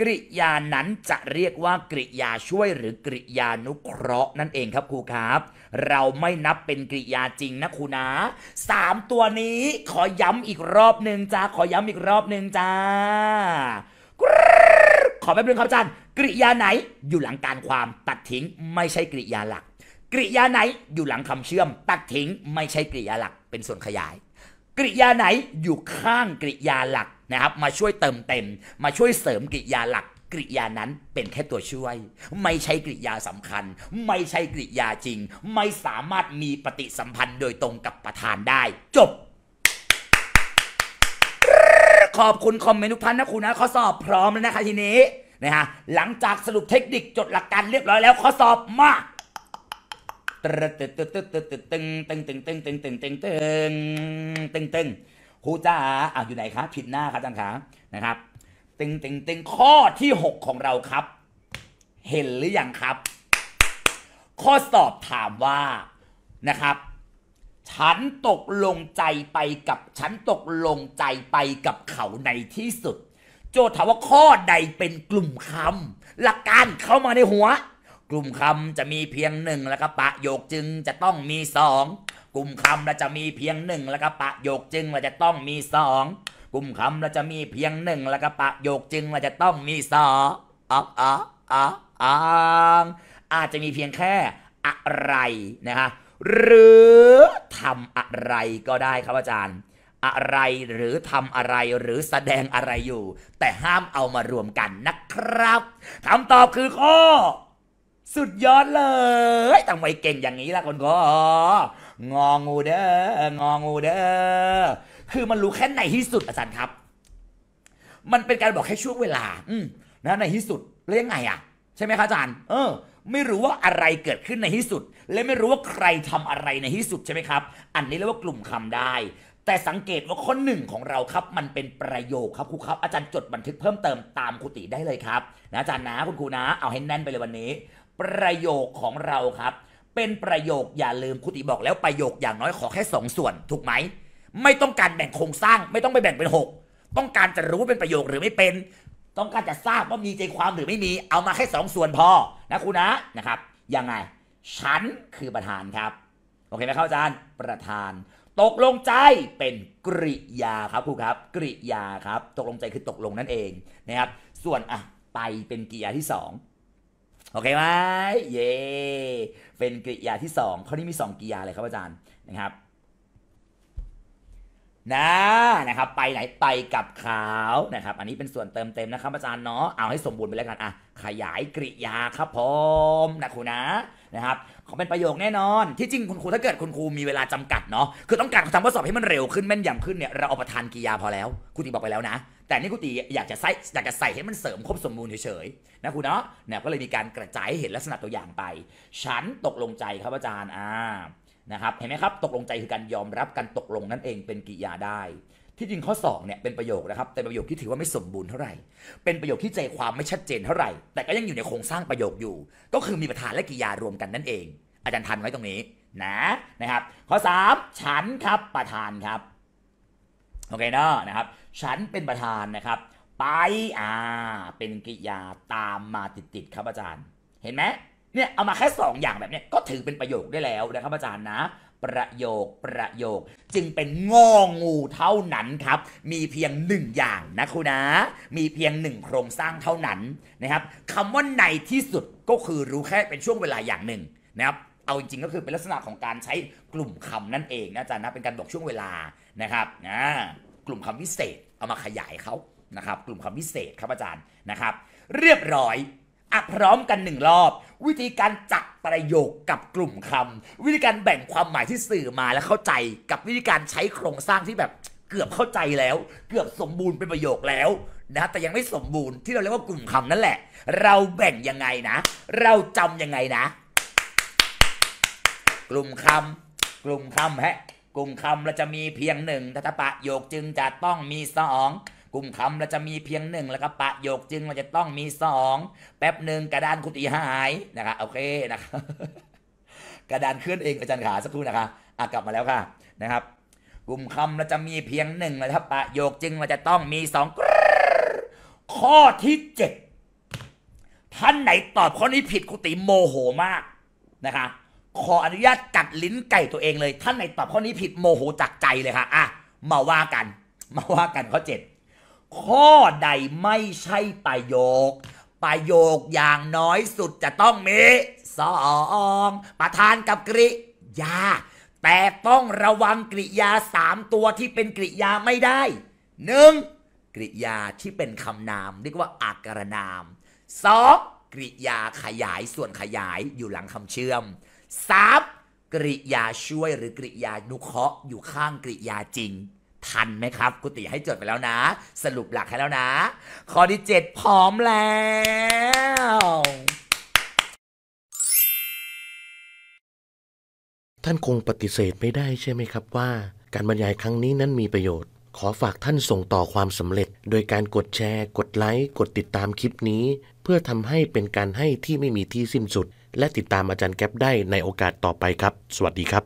Speaker 1: กริยานั้นจะเรียกว่ากริยาช่วยหรือกริยานุเคราะห์นั่นเองครับครูครับ เราไม่นับเป็นกริยาจริงนะครูนะสามตัวนี้ขอย้ำอีกรอบหนึ่งจ้าขอย้ำอีกรอบหนึ่งจ้าขอแป๊บนึงครับอาจารย์ กริยาไหนอยู่หลังการความตัดทิ้งไม่ใช่กริยาหลัก กริยาไหนอยู่หลังคำเชื่อม ตัดทิ้งไม่ใช่กริยาหลักเป็นส่วนขยาย กริยาไหนอยู่ข้างกริยาหลักนะครับมาช่วยเติมเต็ม มาช่วยเสริมกริยาหลัก กริยานั้นเป็นแค่ตัวช่วย ไม่ใช่กริยาสำคัญ ไม่ใช่กริยาจริง ไม่สามารถมีปฏิสัมพันธ์โดยตรงกับประธานได้จบขอบคุณคอมเมนต์ทุกท่านนะคุณนะข้อสอบพร้อมแล้วนะคะทีนี้นะฮะหลังจากสรุปเทคนิคจดหลักการเรียบร้อยแล้ว ข้อสอบมาตึงตึงตึงตึงตึงตึงตึงตึงตึงตึงตึงตึงตึงครูจ้าอ่ะอยู่ไหนครับผิดหน้าครับอาจารย์ขานะครับตึงตึงตึงข้อที่ 6 ของเราครับ เห็นหรือยังครับ ข้อสอบถามว่านะครับฉันตกลงใจไปกับฉันตกลงใจไปกับเขาในที่สุด โจทย์ถามว่าข้อใดเป็นกลุ่มคำหลักการเข้ามาในหัว กลุ่มคำจะมีเพียงหนึ่งแล้วก็ประโยคจึงจะต้องมีสองกลุ่มคำและจะมีเพียงหนึ่งแล้วก็ประโยคจึงเราจะต้องมีสองกลุ่มคำและจะมีเพียงหนึ่งแล้วก็ประโยคจึงเราจะต้องมีสองอ๋ออ๋ออ๋ออ๋ออาจจะมีเพียงแค่ อะไรนะฮะหรือทำอะไรก็ได้ครับอาจารย์ อะไรหรือทำอะไรหรือแสดงอะไรอยู่ แต่ห้ามเอามารวมกันนะครับคำตอบคือข้อสุดยอดเลยทำไมเก่งอย่างนี้ล่ะคนก็ งองูเด้ององูเด้อคือมัน รู้แค่ในที่สุดอาจารย์ครับ มันเป็นการบอกแค่ช่วงเวลาอืมนะในที่สุดแล้วยังไงอ่ะใช่ไหมครับอาจารย์ เออไม่รู้ว่าอะไรเกิดขึ้นในที่สุด และไม่รู้ว่าใครทำอะไรในที่สุดใช่ไหมครับอันนี้เรียกว่ากลุ่มคำได้ แต่สังเกตว่าข้อหนึ่งของเราครับมันเป็นประโยคครับครูครับอาจารย์จดบันทึกเพิ่มเติมตามคุติได้เลยครับนะอาจารย์นะคุณครูนะเอาให้แน่นไปเลยวันนี้ ประโยคของเราครับเป็นประโยคอย่าลืมคุติบอกแล้วประโยคอย่างน้อยขอแค่2ส่วนถูกไหมไม่ต้องการแบ่งโครงสร้างไม่ต้องไปแบ่งเป็น6ต้องการจะรู้ว่าเป็นประโยคหรือไม่เป็นต้องการจะทราบว่ามีใจความหรือไม่มีเอามาแค่สองส่วนพอนะครูนะนะครับยังไงฉันคือประธานครับ โอเคไหมครับอาจารย์ประธาน ตกลงใจเป็นกริยาครับครูครับ กริยาครับ ตกลงใจคือตกลงนั่นเองนะครับ ส่วนอ่ะไปเป็นกริยาที่สองโอเคไหมเย่เป็นกริยาที่สองข้อนี้มีสองกริยาเลยครับอาจารย์นะครับนะนะครับไปไหนไปกับขาวนะครับอันนี้เป็นส่วนเติมเต็มนะครับอาจารย์เนาะเอาให้สมบูรณ์ไปแล้วกันอ่ะขยายกริยาครับผมนะครูนะนะครับเขาเป็นประโยคแน่นอน ที่จริงคุณครูถ้าเกิดคุณครูมีเวลาจำกัดเนาะคือต้องการทำข้อสอบให้มันเร็วขึ้นแม่นยำขึ้นเนี่ยเราเอาประธานกริยาพอแล้วครูตีบอกไปแล้วนะ แต่นี่ครูตีอยากจะใส่อยากจะใส่ให้มันเสริมครบสมบูรณ์เฉยๆนะครูเนาะเนี่ยก็เลยมีการกระจายเห็นลักษณะตัวอย่างไป ฉันตกลงใจครับอาจารย์อ่านะครับเห็นไหมครับ ตกลงใจคือการยอมรับการตกลงนั่นเองเป็นกิยาได้ ที่จริงข้อ 2เนี่ยเป็นประโยคนะครับแต่ประโยคที่ถือว่าไม่สมบูรณ์เท่าไหร่ เป็นประโยคที่ใจความไม่ชัดเจนเท่าไหร่ แต่ก็ยังอยู่ในโครงสร้างประโยคอยู่ ก็คือมีประธานและกิยารวมกันนั่นเอง อาจารย์ทันไว้ตรงนี้นะนะครับ ข้อ 3 ฉันครับประธานครับโอเคเนาะนะครับ ฉันเป็นประธานนะครับ ไปอ่าเป็นกิยาตามมาติดๆครับอาจารย์เห็นไหมเนี่ยเอามาแค่ 2 อย่างแบบนี้ก็ถือเป็นประโยคได้แล้วนะครับอาจารย์นะ ประโยคประโยคจึงเป็นงองูเท่านั้นครับ มีเพียงหนึ่งอย่างนะครูนะมีเพียงหนึ่งโครงสร้างเท่านั้นนะครับคำว่าในที่สุดก็คือรู้แค่เป็นช่วงเวลาอย่างหนึ่งนะครับ เอาจริงก็คือเป็นลักษณะของการใช้กลุ่มคำนั่นเองนะอาจารย์นะเป็นการบอกช่วงเวลานะครับนะกลุ่มคำพิเศษ เอามาขยายเขานะครับ กลุ่มคำพิเศษครับอาจารย์นะครับ เรียบร้อยอะพร้อมกันหนึ่งรอบ วิธีการจัดประโยคกับกลุ่มคำ วิธีการแบ่งความหมายที่สื่อมาและเข้าใจ กับวิธีการใช้โครงสร้างที่แบบเกือบเข้าใจแล้ว เกือบสมบูรณ์เป็นประโยคแล้วนะแต่ยังไม่สมบูรณ์ที่เราเรียกว่ากลุ่มคำนั่นแหละ เราแบ่งยังไงนะ เราจํำยังไงนะ กลุ่มคำ กลุ่มคำฮะกลุ่มคำเราจะมีเพียงหนึ่งทัตปะโยคจึงจะต้องมีสองกลุ่มคำเราจะมีเพียงหนึ่งแล้วก็ประโยคจึงเราจะต้องมีสองแป๊บหนึ่งกระดานคุติหายนะครับโอเคนะครับกระดานเคลื่อนเองอาจารย์ขาสักครู่นะคะอ่ะกลับมาแล้วค่ะนะครับกลุ่มคำเราจะมีเพียงหนึ่งแล้วก็ประโยคจึงเราจะต้องมีสองข้อที่เจ็ดท่านไหนตอบข้อนี้ผิดคุติโมโหมากนะคะขออนุญาตกัดลิ้นไก่ตัวเองเลย ท่านไหนตอบข้อนี้ผิดโมโหจากใจเลยค่ะอ่ะมาว่ากันมาว่ากันข้อเจ็ดข้อใดไม่ใช่ประโยค ประโยคอย่างน้อยสุดจะต้องมีสองประธานกับกริยา แต่ต้องระวังกริยาสามตัวที่เป็นกริยาไม่ได้หนึ่งกริยาที่เป็นคำนามเรียกว่าอักรนามสองกริยาขยายส่วนขยายอยู่หลังคำเชื่อมสามกริยาช่วยหรือกริยานุเคราะห์อยู่ข้างกริยาจริงทันไหมครับกุฏิให้จดไปแล้วนะสรุปหลักให้แล้วนะข้อที่เจ็ดพร้อมแล้ว ท่านคงปฏิเสธไม่ได้ใช่ไหมครับว่า การบรรยายครั้งนี้นั้นมีประโยชน์ ขอฝากท่านส่งต่อความสำเร็จ โดยการกดแชร์กดไลค์กดติดตามคลิปนี้ เพื่อทำให้เป็นการให้ที่ไม่มีที่สิ้นสุด และติดตามอาจารย์แก๊ปได้ในโอกาสต่อไปครับ สวัสดีครับ